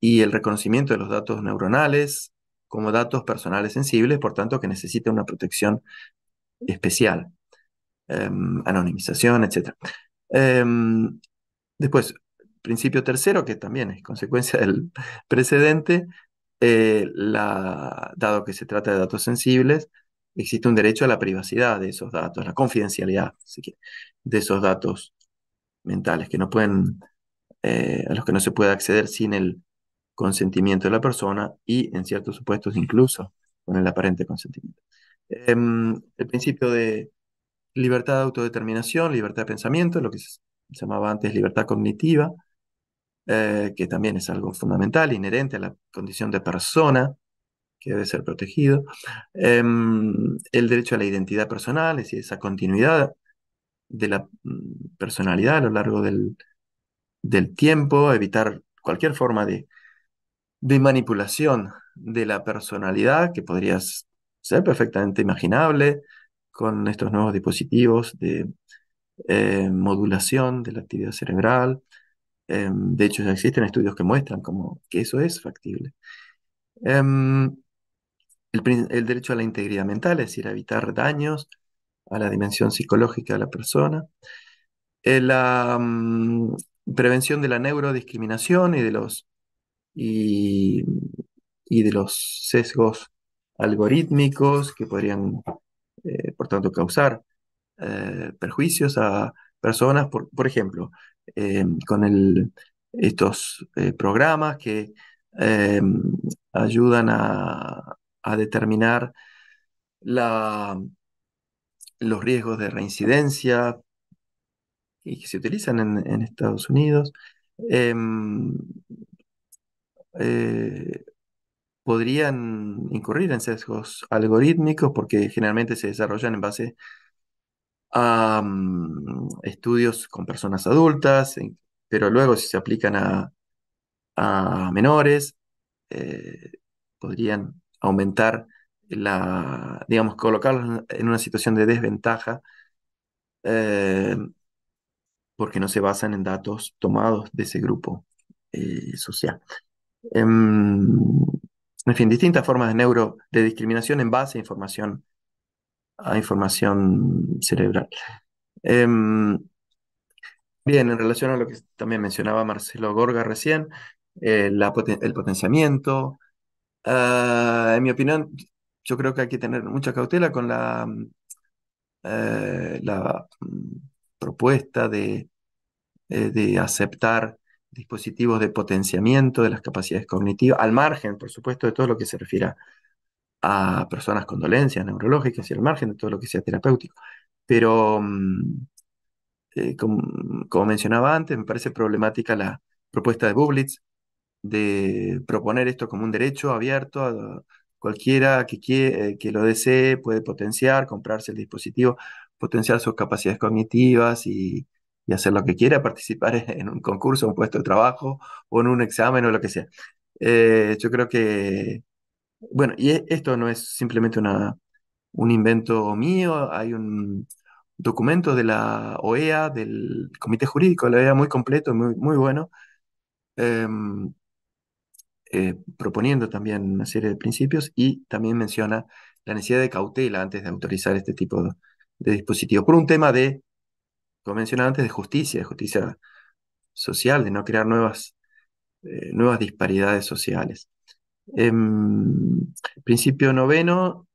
y el reconocimiento de los datos neuronales como datos personales sensibles, por tanto que necesita una protección especial, em, anonimización, etc. Em, después, principio tercero, que también es consecuencia del precedente, eh, dado que se trata de datos sensibles, existe un derecho a la privacidad de esos datos, la confidencialidad de esos datos mentales que no pueden, eh, a los que no se puede acceder sin el consentimiento de la persona y, en ciertos supuestos, incluso con el aparente consentimiento. Em, el principio de libertad de autodeterminación, libertad de pensamiento, lo que se llamaba antes libertad cognitiva, eh, que también es algo fundamental, inherente a la condición de persona, que debe ser protegido. Em, el derecho a la identidad personal, es decir, esa continuidad de la mm, personalidad a lo largo del tiempo, evitar cualquier forma de de manipulación de la personalidad, que podría ser perfectamente imaginable con estos nuevos dispositivos de eh, modulación de la actividad cerebral. Em, de hecho, ya existen estudios que muestran como que eso es factible. Em, el, derecho a la integridad mental, es decir, evitar daños a la dimensión psicológica de la persona. Eh, la mm, prevención de la neurodiscriminación y de los y, de los sesgos algorítmicos que podrían, eh, por tanto, causar eh, perjuicios a personas, por, ejemplo, eh, con estos programas que ayudan a, determinar la, los riesgos de reincidencia y que se utilizan en Estados Unidos. Eh, podrían incurrir en sesgos algorítmicos porque generalmente se desarrollan en base a mm, estudios con personas adultas, pero luego si se aplican a, menores, eh, podrían aumentar la, digamos, colocarlos en una situación de desventaja eh, porque no se basan en datos tomados de ese grupo social. Em, en fin, distintas formas de neuro, de discriminación en base a información, a información cerebral. Em, bien, en relación a lo que también mencionaba Marcelo Gorga recién, eh, el potenciamiento, ah, en mi opinión, yo creo que hay que tener mucha cautela con la, mm, eh, la mm, propuesta de, eh, de aceptar dispositivos de potenciamiento de las capacidades cognitivas, al margen, por supuesto, de todo lo que se refiera a personas con dolencias neurológicas y al margen de todo lo que sea terapéutico. Pero, mm, eh, como, mencionaba antes, me parece problemática la propuesta de Bublitz de proponer esto como un derecho abierto a cualquiera que, eh, que lo desee puede potenciar, comprarse el dispositivo, potenciar sus capacidades cognitivas y, y hacer lo que quiera, participar en un concurso, un puesto de trabajo o en un examen o lo que sea. Eh, yo creo que, bueno, y e, esto no es simplemente una, un invento mío, hay un documento de la OEA, del Comité Jurídico de la OEA, muy completo, muy, muy bueno, em, eh, proponiendo también una serie de principios y también menciona la necesidad de cautela antes de autorizar este tipo de dispositivos, por un tema de como antes de justicia, de justicia social, de no crear nuevas, eh, nuevas disparidades sociales. Em, principio noveno,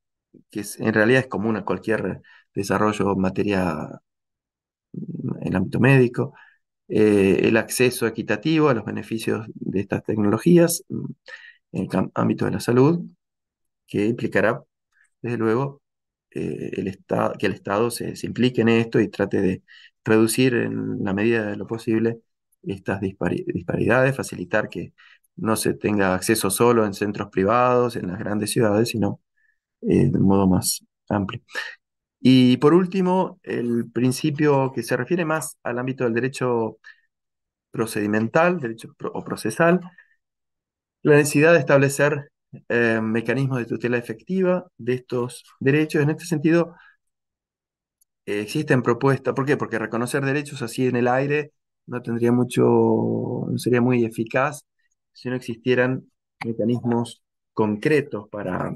que en realidad es común a cualquier desarrollo en materia mm, en el ámbito médico, eh, el acceso equitativo a los beneficios de estas tecnologías mm, en el ámbito de la salud, que implicará, desde luego, eh, que el Estado se, implique en esto y trate de reducir en la medida de lo posible estas disparidades, facilitar que no se tenga acceso solo en centros privados, en las grandes ciudades, sino eh, de un modo más amplio. Y por último, el principio que se refiere más al ámbito del derecho procedimental, derecho o procesal, la necesidad de establecer eh, mecanismos de tutela efectiva de estos derechos. En este sentido, eh, existen propuestas. ¿Por qué? Porque reconocer derechos así en el aire no tendría mucho, no sería muy eficaz si no existieran mecanismos concretos para,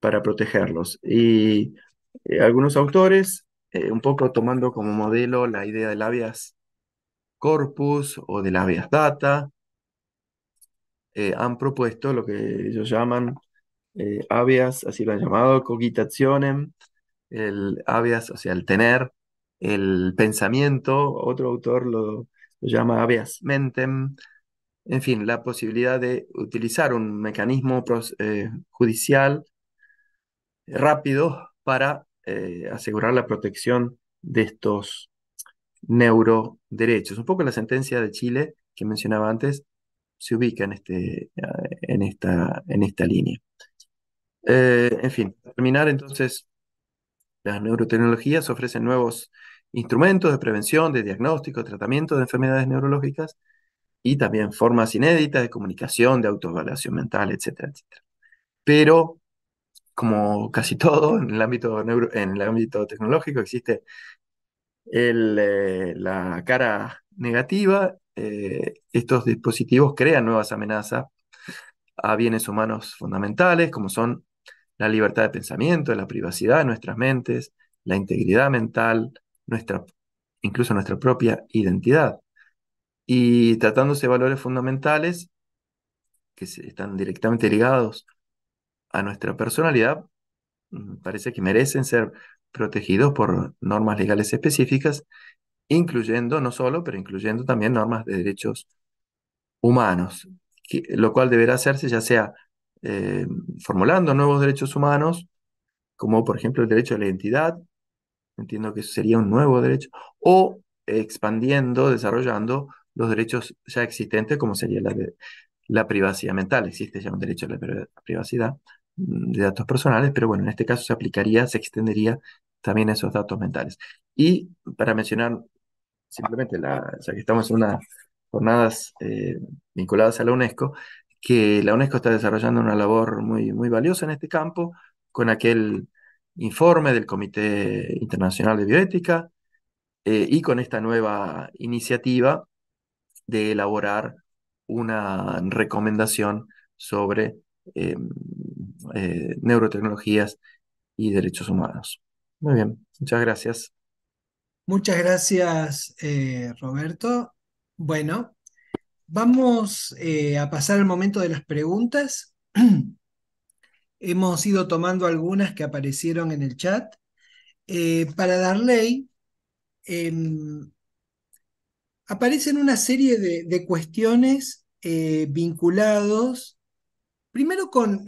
para protegerlos. Y eh, algunos autores, eh, un poco tomando como modelo la idea del habeas corpus o del habeas data, han propuesto lo que ellos llaman habeas, así lo han llamado, cogitationem, el habeas, o sea, el tener, el pensamiento, otro autor lo, llama habeas mentem, en fin, la posibilidad de utilizar un mecanismo eh, judicial rápido para eh, asegurar la protección de estos neuroderechos. Un poco la sentencia de Chile que mencionaba antes se ubica en, este, en, esta, en esta línea. Eh, en fin, terminar entonces las neurotecnologías ofrecen nuevos instrumentos de prevención, de diagnóstico, tratamiento de enfermedades neurológicas y también formas inéditas de comunicación, de autoevaluación mental, etcétera, etcétera. Pero, como casi todo en el ámbito, en el ámbito tecnológico, existe eh, la cara negativa. Eh, estos dispositivos crean nuevas amenazas a bienes humanos fundamentales, como son la libertad de pensamiento, la privacidad de nuestras mentes, la integridad mental, nuestra, incluso nuestra propia identidad. Y tratándose de valores fundamentales que están directamente ligados a nuestra personalidad, mm, parece que merecen ser protegidos por normas legales específicas, incluyendo, no solo, pero incluyendo también normas de derechos humanos, lo cual deberá hacerse ya sea eh, formulando nuevos derechos humanos, como por ejemplo el derecho a la identidad, entiendo que sería un nuevo derecho, o expandiendo, desarrollando los derechos ya existentes, como sería la, la privacidad mental. Existe ya un derecho a la privacidad mm, de datos personales, pero bueno, en este caso se aplicaría, se extendería también esos datos mentales. Y para mencionar simplemente, la, ya que estamos en unas jornadas eh, vinculadas a la UNESCO, que la UNESCO está desarrollando una labor muy, muy valiosa en este campo, con aquel informe del Comité Internacional de Bioética eh, y con esta nueva iniciativa de elaborar una recomendación sobre em, eh, neurotecnologías y derechos humanos. Muy bien, muchas gracias. Muchas gracias, eh, Roberto. Bueno, Vamos eh, a pasar al momento de las preguntas. Hemos ido tomando algunas que aparecieron en el chat. Eh, para darle, em, aparecen una serie de, cuestiones eh, vinculados, primero con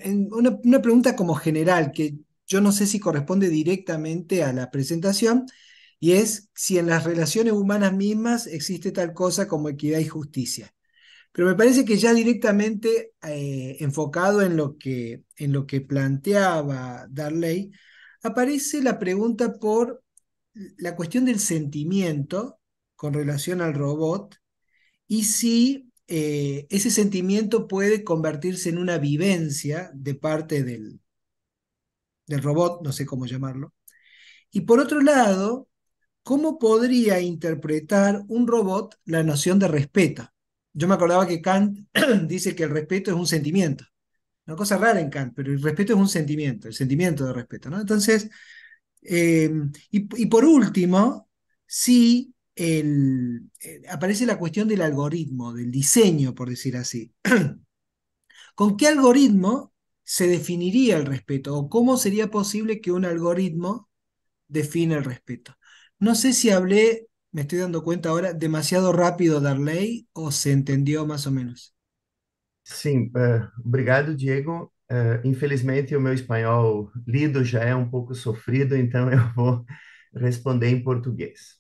una pregunta como general, que yo no sé si corresponde directamente a la presentación, y es si en las relaciones humanas mismas existe tal cosa como equidad y justicia. Pero me parece que ya directamente eh, enfocado en lo, que, en lo que planteaba Darley, aparece la pregunta por la cuestión del sentimiento con relación al robot y si eh, ese sentimiento puede convertirse en una vivencia de parte del, del robot, no sé cómo llamarlo. Y por otro lado, ¿cómo podría interpretar un robot la noción de respeto? Yo me acordaba que Kant dice que el respeto es un sentimiento. Una cosa rara en Kant, pero el respeto es un sentimiento, el sentimiento de respeto. ¿no? Entonces, em, y, por último, sí eh, aparece la cuestión del algoritmo, del diseño, por decir así. ¿Con qué algoritmo se definiría el respeto? ¿O cómo sería posible que un algoritmo defina el respeto? No sé si hablé Me estoy dando cuenta ahora, demasiado rápido Darley ou se entendió mais ou menos? Sim, uh, obrigado, Diego. Uh, infelizmente, o meu espanhol lido já é um pouco sofrido, então eu vou responder em português.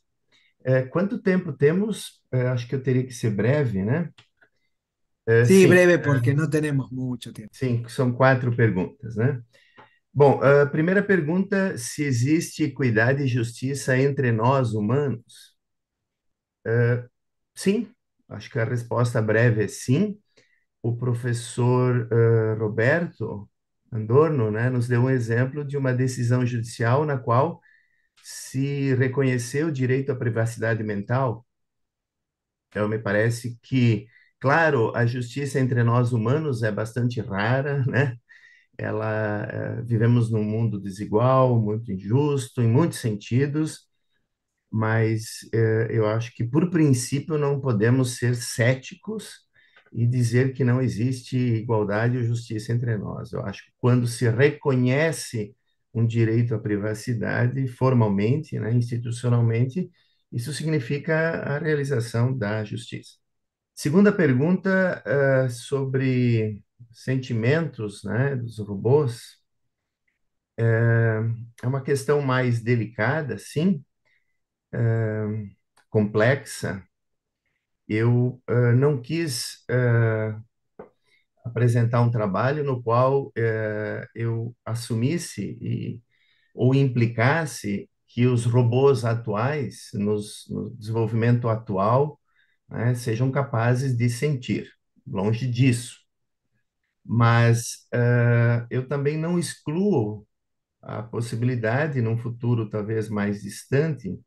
Uh, quanto tempo temos? acho que eu teria que ser breve, né? Uh, sim, sim, breve, porque não temos muito tempo. Sim, são quatro perguntas, né? Bom, a primeira pergunta, se existe equidade e justiça entre nós, humanos? sim, acho que a resposta breve é sim. O professor uh, Roberto Andorno, né, nos deu um exemplo de uma decisão judicial na qual se reconheceu o direito à privacidade mental. Então, me parece que, claro, a justiça entre nós humanos é bastante rara, né? Ela eh, vivemos num mundo desigual, muito injusto, em muitos sentidos, mas eh, eu acho que, por princípio, não podemos ser céticos e dizer que não existe igualdade ou justiça entre nós. Eu acho que quando se reconhece um direito à privacidade formalmente, né, institucionalmente, isso significa a realização da justiça. Segunda pergunta uh, sobre sentimentos né, dos robôs eh, é uma questão mais delicada, sim, complexa, eu uh, não quis uh, apresentar um trabalho no qual eu assumisse e, ou implicasse que os robôs atuais, nos, no desenvolvimento atual, né, sejam capazes de sentir. Longe disso. Mas eu também não excluo a possibilidade, num futuro talvez mais distante,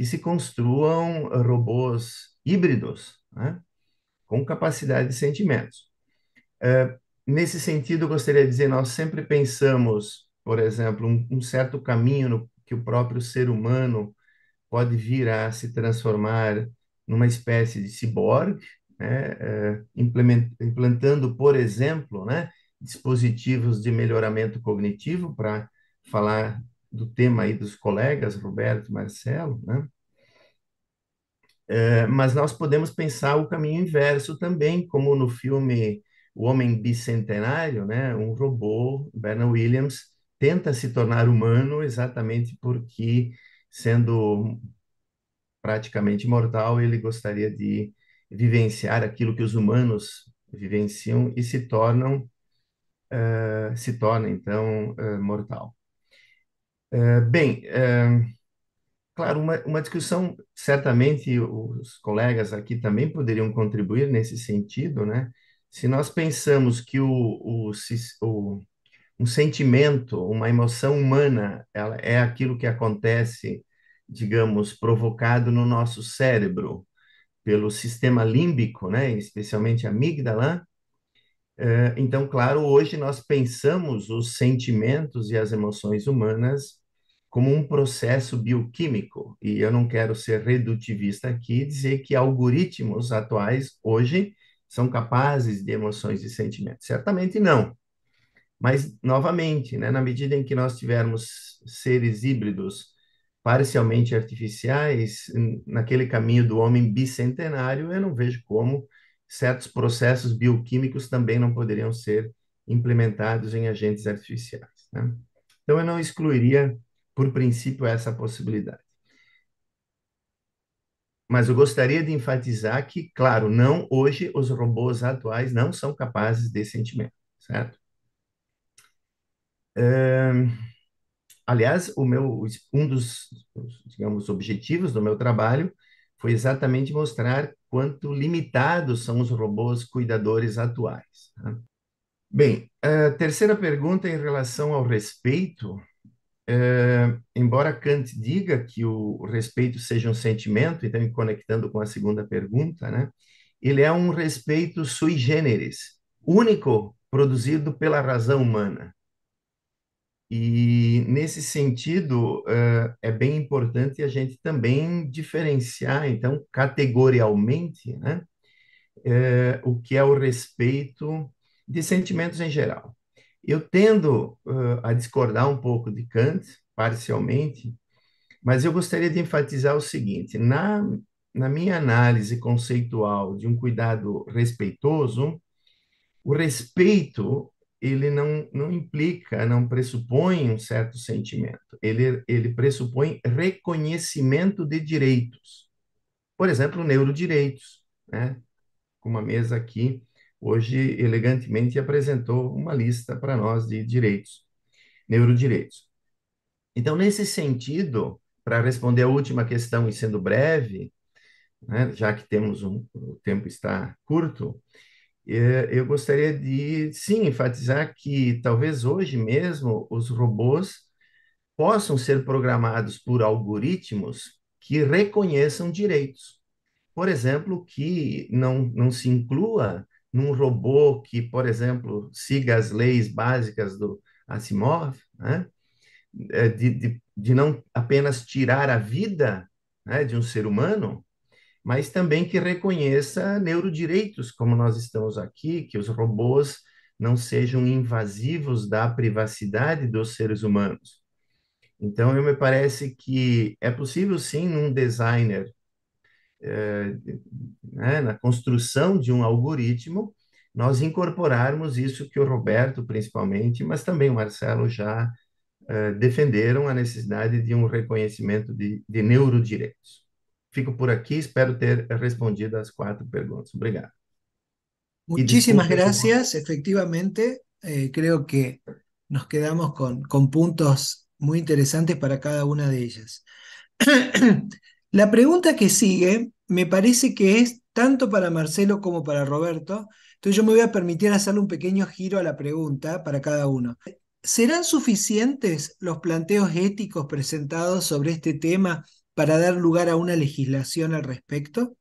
que se construam ah, robôs híbridos, né? com capacidade de sentimentos. É, nesse sentido, gostaria de dizer, nós sempre pensamos, por exemplo, um, um certo caminho no, que o próprio ser humano pode vir a se transformar numa espécie de ciborgue, né? é, implantando, por exemplo, né? dispositivos de melhoramento cognitivo para falar do tema aí dos colegas, Roberto, Marcelo, né? É, mas nós podemos pensar o caminho inverso também, como no filme O Homem Bicentenário, né? Um robô, Bernard Williams, tenta se tornar humano exatamente porque, sendo praticamente mortal, ele gostaria de vivenciar aquilo que os humanos vivenciam e se tornam, uh, se torna então uh, mortal. Eh, bem, é, claro, uma, uma discussão, certamente os colegas aqui também poderiam contribuir nesse sentido, né? Se nós pensamos que o, o, o um sentimento, uma emoção humana, ela é aquilo que acontece, digamos, provocado no nosso cérebro pelo sistema límbico, né? Especialmente a amígdala, eh, então, claro, hoje nós pensamos os sentimentos e as emoções humanas como um processo bioquímico. E eu não quero ser redutivista aqui e dizer que algoritmos atuais hoje são capazes de emoções e sentimentos. Certamente não. Mas, novamente, né, na medida em que nós tivermos seres híbridos parcialmente artificiais, naquele caminho do homem bicentenário, eu não vejo como certos processos bioquímicos também não poderiam ser implementados em agentes artificiais. Né? Então, eu não excluiria por princípio, essa possibilidade. Mas eu gostaria de enfatizar que, claro, não hoje os robôs atuais não são capazes desse sentimento, certo? É, aliás, o meu um dos, digamos, objetivos do meu trabalho foi exatamente mostrar quanto limitados são os robôs cuidadores atuais. Né? Bem, a terceira pergunta em relação ao respeito é, embora Kant diga que o respeito seja um sentimento, então conectando com a segunda pergunta, né? Ele é um respeito sui generis, único, produzido pela razão humana. E nesse sentido, eh, é bem importante a gente também diferenciar, então, categorialmente, né, eh, o que é o respeito de sentimentos em geral. Eu tendo uh, a discordar um pouco de Kant, parcialmente, mas eu gostaria de enfatizar o seguinte: na, na minha análise conceitual de um cuidado respeitoso, o respeito ele não, não implica, não pressupõe um certo sentimento. Ele, ele pressupõe reconhecimento de direitos. Por exemplo, neurodireitos, né? Como a mesa aqui hoje elegantemente apresentou uma lista para nós de direitos, neurodireitos. Então, nesse sentido, para responder a última questão e sendo breve, né, já que temos um o tempo está curto, é, eu gostaria de sim enfatizar que talvez hoje mesmo os robôs possam ser programados por algoritmos que reconheçam direitos. Por exemplo, que não, não se inclua num robô que, por exemplo, siga as leis básicas do Asimov, né? É, de, de, de não apenas tirar a vida né, de um ser humano, mas também que reconheça neurodireitos, como nós estamos aqui, que os robôs não sejam invasivos da privacidade dos seres humanos. Então, eu me parece que é possível sim num designer é, né, na construção de um algoritmo, nós incorporarmos isso que o Roberto, principalmente, mas também o Marcelo já eh, defenderam a necessidade de um reconhecimento de, de neurodireitos. Fico por aqui, espero ter respondido as quatro perguntas. Obrigado. Muchísimas gracias, efectivamente, eh, creo que nos quedamos con, con puntos muy interesantes para cada una de ellas. La pregunta que sigue me parece que es tanto para Marcelo como para Roberto, entonces yo me voy a permitir hacerle un pequeño giro a la pregunta para cada uno. ¿Serán suficientes los planteos éticos presentados sobre este tema para dar lugar a una legislación al respecto?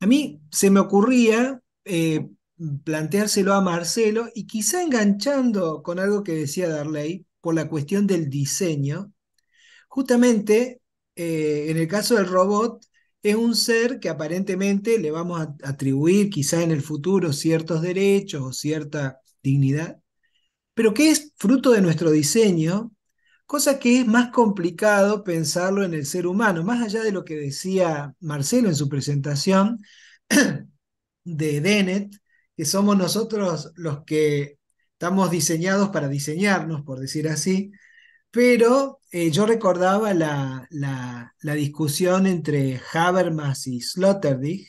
A mí se me ocurría eh, planteárselo a Marcelo y quizá enganchando con algo que decía Darley por la cuestión del diseño, justamente eh, en el caso del robot, es un ser que aparentemente le vamos a atribuir quizá en el futuro ciertos derechos o cierta dignidad, pero que es fruto de nuestro diseño, cosa que es más complicado pensarlo en el ser humano, más allá de lo que decía Marcelo en su presentación de Dennett, que somos nosotros los que estamos diseñados para diseñarnos, por decir así, pero eh, yo recordaba la, discusión entre Habermas y Sloterdijk,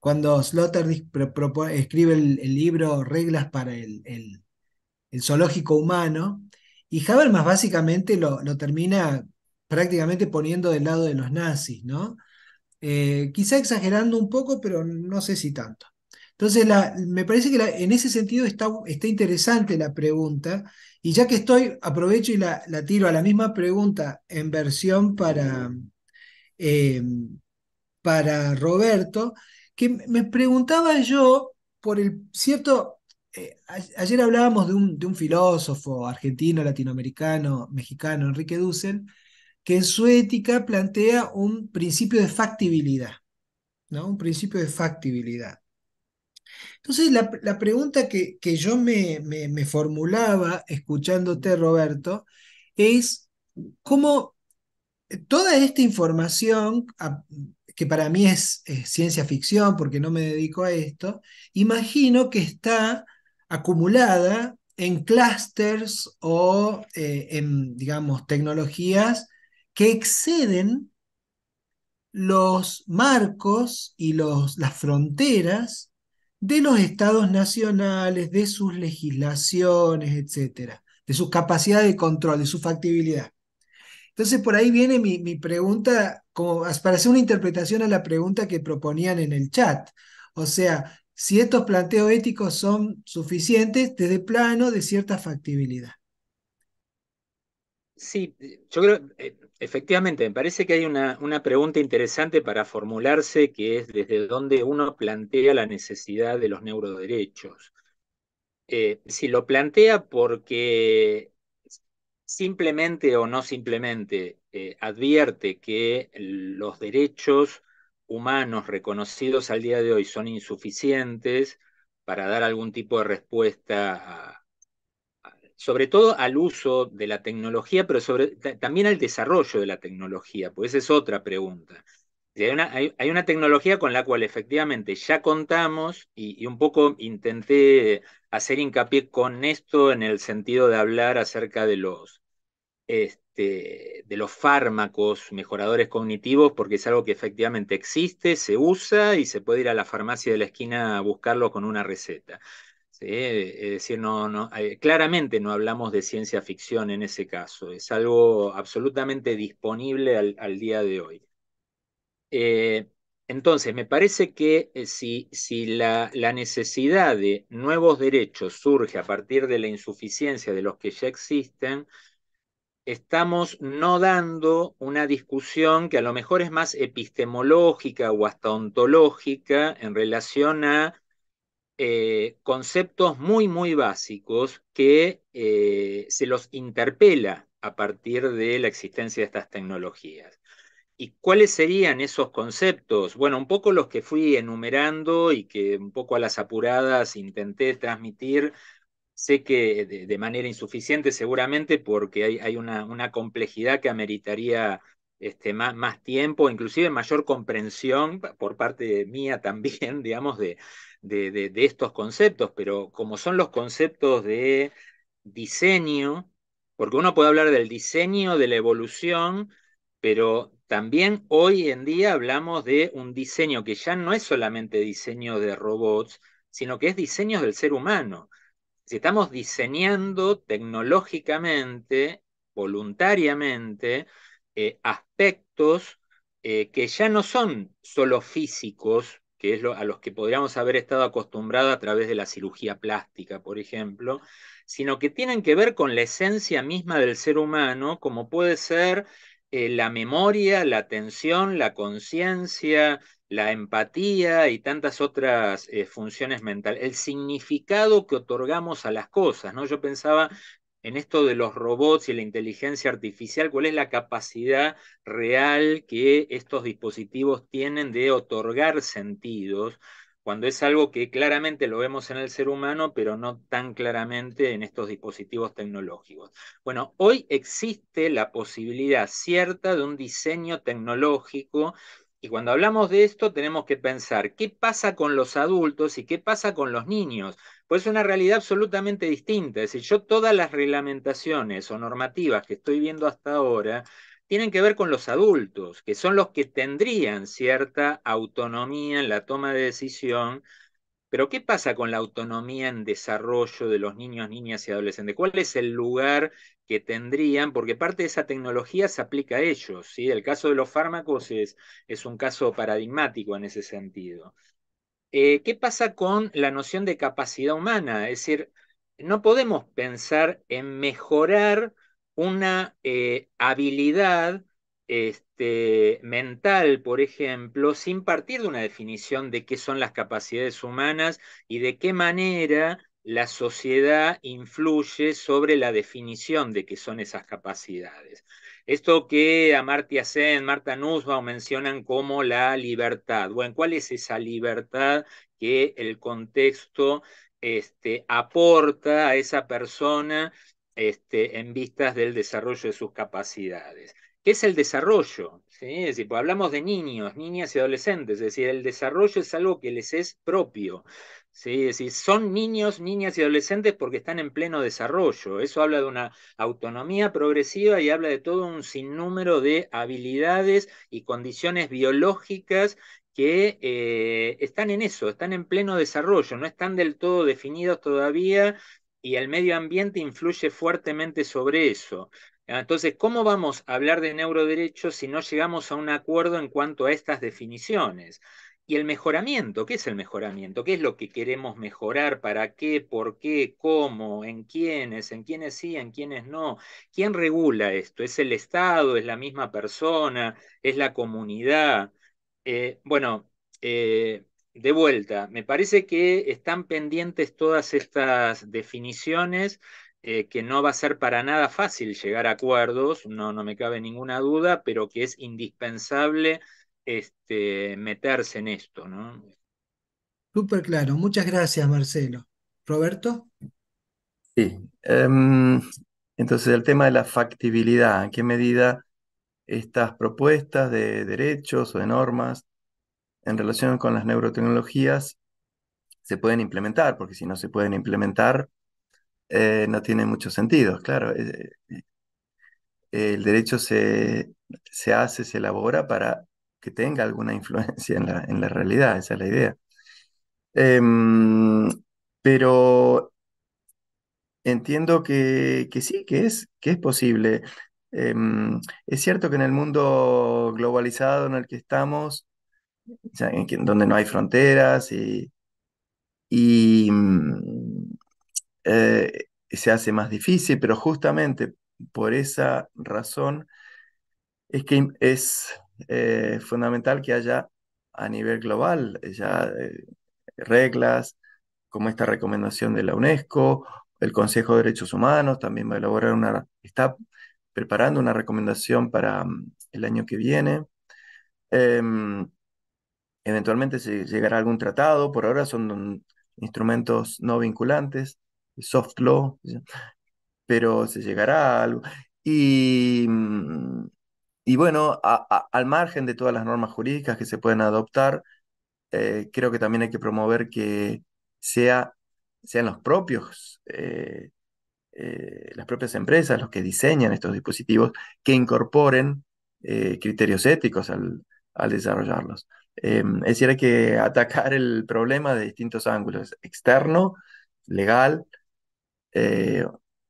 cuando Sloterdijk escribe el, libro Reglas para el, el, zoológico humano, y Habermas básicamente lo, termina prácticamente poniendo del lado de los nazis, ¿no? Eh, quizá exagerando un poco, pero no sé si tanto. Entonces, me parece que en ese sentido está, está interesante la pregunta y ya que estoy, aprovecho y la, tiro a la misma pregunta en versión para, eh, para Roberto, que me preguntaba yo por el cierto, eh, ayer hablábamos de un, filósofo argentino, latinoamericano, mexicano, Enrique Dussel, que en su ética plantea un principio de factibilidad, ¿no? Un principio de factibilidad. Entonces, la, pregunta que, que yo me, formulaba escuchándote, Roberto, es cómo eh, toda esta información, que para mí es, ciencia ficción porque no me dedico a esto, imagino que está acumulada en clusters o eh, en, digamos, tecnologías que exceden los marcos y los, las fronteras de los estados nacionales, de sus legislaciones, etcétera, de su capacidad de control, de su factibilidad. Entonces, por ahí viene mi, pregunta, como para hacer una interpretación a la pregunta que proponían en el chat. O sea, si estos planteos éticos son suficientes desde plano de cierta factibilidad. Sí, yo creo, eh, efectivamente, me parece que hay una, una, pregunta interesante para formularse que es desde dónde uno plantea la necesidad de los neuroderechos. Eh, si lo plantea porque simplemente o no simplemente eh, advierte que los derechos humanos reconocidos al día de hoy son insuficientes para dar algún tipo de respuesta a, sobre todo al uso de la tecnología, pero sobre, también al desarrollo de la tecnología, pues esa es otra pregunta. Hay una, tecnología con la cual efectivamente ya contamos y, un poco intenté hacer hincapié con esto en el sentido de hablar acerca de los, este, de los fármacos mejoradores cognitivos, porque es algo que efectivamente existe, se usa y se puede ir a la farmacia de la esquina a buscarlo con una receta. ¿sí? Eh, es decir, no, eh, claramente no hablamos de ciencia ficción en ese caso, es algo absolutamente disponible al, día de hoy. Eh, entonces, me parece que si, si la, la, necesidad de nuevos derechos surge a partir de la insuficiencia de los que ya existen, estamos no dando una discusión que a lo mejor es más epistemológica o hasta ontológica en relación a eh, conceptos muy, muy básicos que eh, se los interpela a partir de la existencia de estas tecnologías. ¿Y cuáles serían esos conceptos? Bueno, un poco los que fui enumerando y que un poco a las apuradas intenté transmitir. Sé que de, manera insuficiente seguramente porque hay, una, una, complejidad que ameritaría este, más, más tiempo, inclusive mayor comprensión por parte mía también, digamos, de, de, estos conceptos, pero como son los conceptos de diseño, porque uno puede hablar del diseño, de la evolución, pero también hoy en día hablamos de un diseño que ya no es solamente diseño de robots, sino que es diseño del ser humano. Si estamos diseñando tecnológicamente, voluntariamente, eh, aspectos eh, que ya no son solo físicos, que es lo, a los que podríamos haber estado acostumbrados a través de la cirugía plástica, por ejemplo, sino que tienen que ver con la esencia misma del ser humano, como puede ser eh, la memoria, la atención, la conciencia, la empatía y tantas otras eh, funciones mentales, el significado que otorgamos a las cosas, ¿no? Yo pensaba en esto de los robots y la inteligencia artificial, cuál es la capacidad real que estos dispositivos tienen de otorgar sentidos, cuando es algo que claramente lo vemos en el ser humano, pero no tan claramente en estos dispositivos tecnológicos. Bueno, hoy existe la posibilidad cierta de un diseño tecnológico y cuando hablamos de esto tenemos que pensar qué pasa con los adultos y qué pasa con los niños. Pues es una realidad absolutamente distinta. Es decir, yo todas las reglamentaciones o normativas que estoy viendo hasta ahora tienen que ver con los adultos, que son los que tendrían cierta autonomía en la toma de decisión. Pero ¿qué pasa con la autonomía en desarrollo de los niños, niñas y adolescentes? ¿Cuál es el lugar que tendrían? Porque parte de esa tecnología se aplica a ellos. ¿sí? El caso de los fármacos es, es un caso paradigmático en ese sentido. Eh, ¿Qué pasa con la noción de capacidad humana? Es decir, no podemos pensar en mejorar una eh, habilidad este, mental, por ejemplo, sin partir de una definición de qué son las capacidades humanas y de qué manera la sociedad influye sobre la definición de qué son esas capacidades. Esto que Amartya Sen, Marta Nussbaum mencionan como la libertad. Bueno, ¿cuál es esa libertad que el contexto este, aporta a esa persona este, en vistas del desarrollo de sus capacidades? ¿Qué es el desarrollo? ¿Sí? Pues, hablamos de niños, niñas y adolescentes, es decir, el desarrollo es algo que les es propio. Sí, decir, son niños, niñas y adolescentes porque están en pleno desarrollo. Eso habla de una autonomía progresiva y habla de todo un sinnúmero de habilidades y condiciones biológicas que eh, están en eso, están en pleno desarrollo, no están del todo definidos todavía y el medio ambiente influye fuertemente sobre eso. Entonces, ¿cómo vamos a hablar de neuroderechos si no llegamos a un acuerdo en cuanto a estas definiciones? Y el mejoramiento, ¿qué es el mejoramiento? ¿Qué es lo que queremos mejorar? ¿Para qué? ¿Por qué? ¿Cómo? ¿En quiénes? ¿En quiénes sí? ¿En quiénes no? ¿Quién regula esto? ¿Es el Estado? ¿Es la misma persona? ¿Es la comunidad? Eh, bueno, eh, de vuelta, me parece que están pendientes todas estas definiciones eh, que no va a ser para nada fácil llegar a acuerdos, no, no me cabe ninguna duda, pero que es indispensable este, meterse en esto. ¿no? Súper claro, muchas gracias Marcelo. Roberto. Sí, em, entonces el tema de la factibilidad, ¿en qué medida estas propuestas de derechos o de normas en relación con las neurotecnologías se pueden implementar, porque si no se pueden implementar, eh, no tiene mucho sentido, claro. Eh, eh, el derecho se, hace, se elabora para que tenga alguna influencia en la, en la realidad, esa es la idea. Em, pero entiendo que, sí, que es, que es posible. Em, es cierto que en el mundo globalizado en el que estamos, donde no hay fronteras y, mm, eh, se hace más difícil, pero justamente por esa razón es que es eh, fundamental que haya a nivel global, eh, ya eh, reglas como esta recomendación de la UNESCO, el Consejo de Derechos Humanos también va a elaborar una, está preparando una recomendación para mm, el año que viene. Em, eventualmente se llegará a algún tratado, por ahora son mm, instrumentos no vinculantes, soft law, pero se llegará a algo. Y mm, y bueno, al margen de todas las normas jurídicas que se pueden adoptar, eh, creo que también hay que promover que sean los propios, eh, eh, las propias empresas, los que diseñan estos dispositivos, que incorporen criterios éticos al, desarrollarlos. es decir, hay que atacar el problema de distintos ángulos, externo, legal,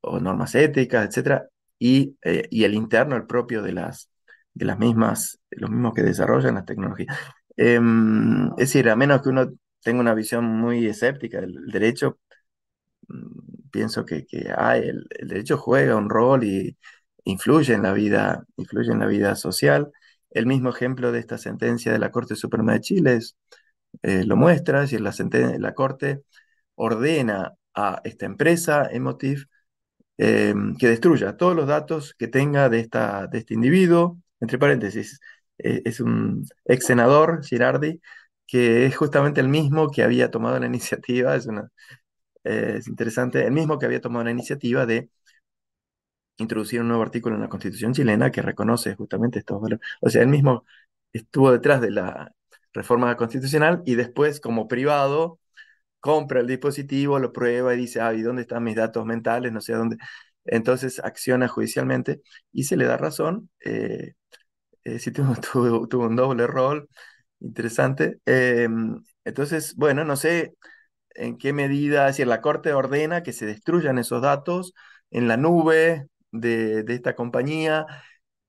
o normas éticas, etcétera, y, y, el interno, el propio de las, de las mismas, los mismos que desarrollan las tecnologías. Em, es decir, a menos que uno tenga una visión muy escéptica del derecho, mm, pienso que, que ah, el, derecho juega un rol y influye en la vida, influye en la vida social. El mismo ejemplo de esta sentencia de la Corte Suprema de Chile eh, lo muestra, es decir, la, la Corte ordena a esta empresa, Emotiv, em, que destruya todos los datos que tenga de, esta, de este individuo, entre paréntesis, e, es un ex senador, Girardi, que es justamente el mismo que había tomado la iniciativa, eh, es, interesante, el mismo que había tomado la iniciativa de introducir un nuevo artículo en la Constitución chilena que reconoce justamente estos valores. O sea, el mismo estuvo detrás de la reforma constitucional y después, como privado, compra el dispositivo, lo prueba y dice, ah, ¿y dónde están mis datos mentales? No sé dónde. Entonces acciona judicialmente y se le da razón. Eh, eh, sí tuvo, un doble rol interesante. Em, entonces, bueno, no sé en qué medida, si decir, la Corte ordena que se destruyan esos datos en la nube de, esta compañía.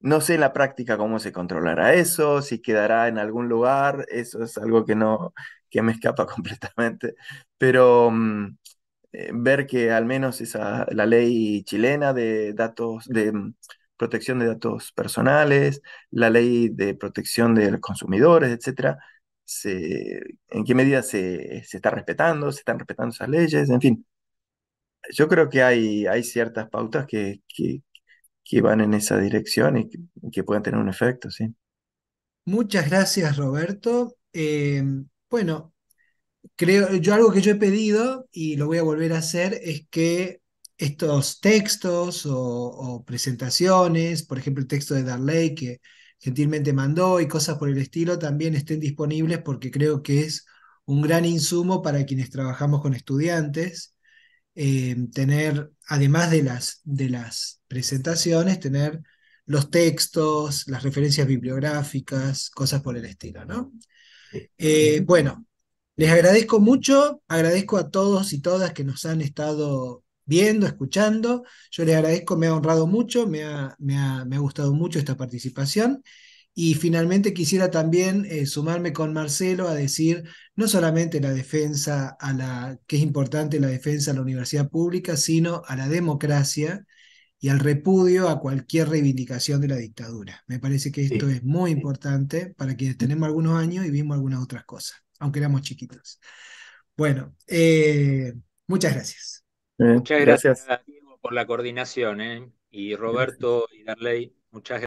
No sé en la práctica cómo se controlará eso, si quedará en algún lugar, eso es algo que no, que me escapa completamente. Pero mm, eh, ver que al menos esa, la ley chilena de datos de mm, protección de datos personales, la ley de protección de los consumidores, etcétera, se, en qué medida se, está respetando, se están respetando esas leyes, en fin. Yo creo que hay, hay ciertas pautas que, que, van en esa dirección y que, pueden tener un efecto, sí. Muchas gracias, Roberto. Eh, bueno, creo, yo algo que yo he pedido y lo voy a volver a hacer es que estos textos o, presentaciones, por ejemplo, el texto de Darley que gentilmente mandó y cosas por el estilo, también estén disponibles porque creo que es un gran insumo para quienes trabajamos con estudiantes. Eh, tener, además de las, de las presentaciones, tener los textos, las referencias bibliográficas, cosas por el estilo, ¿no? Eh, bueno, les agradezco mucho, agradezco a todos y todas que nos han estado viendo, escuchando. Yo les agradezco, me ha honrado mucho, me ha, me gustado mucho esta participación. Y finalmente quisiera también eh, sumarme con Marcelo a decir no solamente la defensa a la, que es importante la defensa a la universidad pública, sino a la democracia y al repudio a cualquier reivindicación de la dictadura. Me parece que esto es muy importante para quienes tenemos algunos años y vimos algunas otras cosas aunque éramos chiquitos. Bueno, eh, muchas gracias. Eh, muchas gracias, por la coordinación. Eh. Y Roberto y Darley, muchas gracias.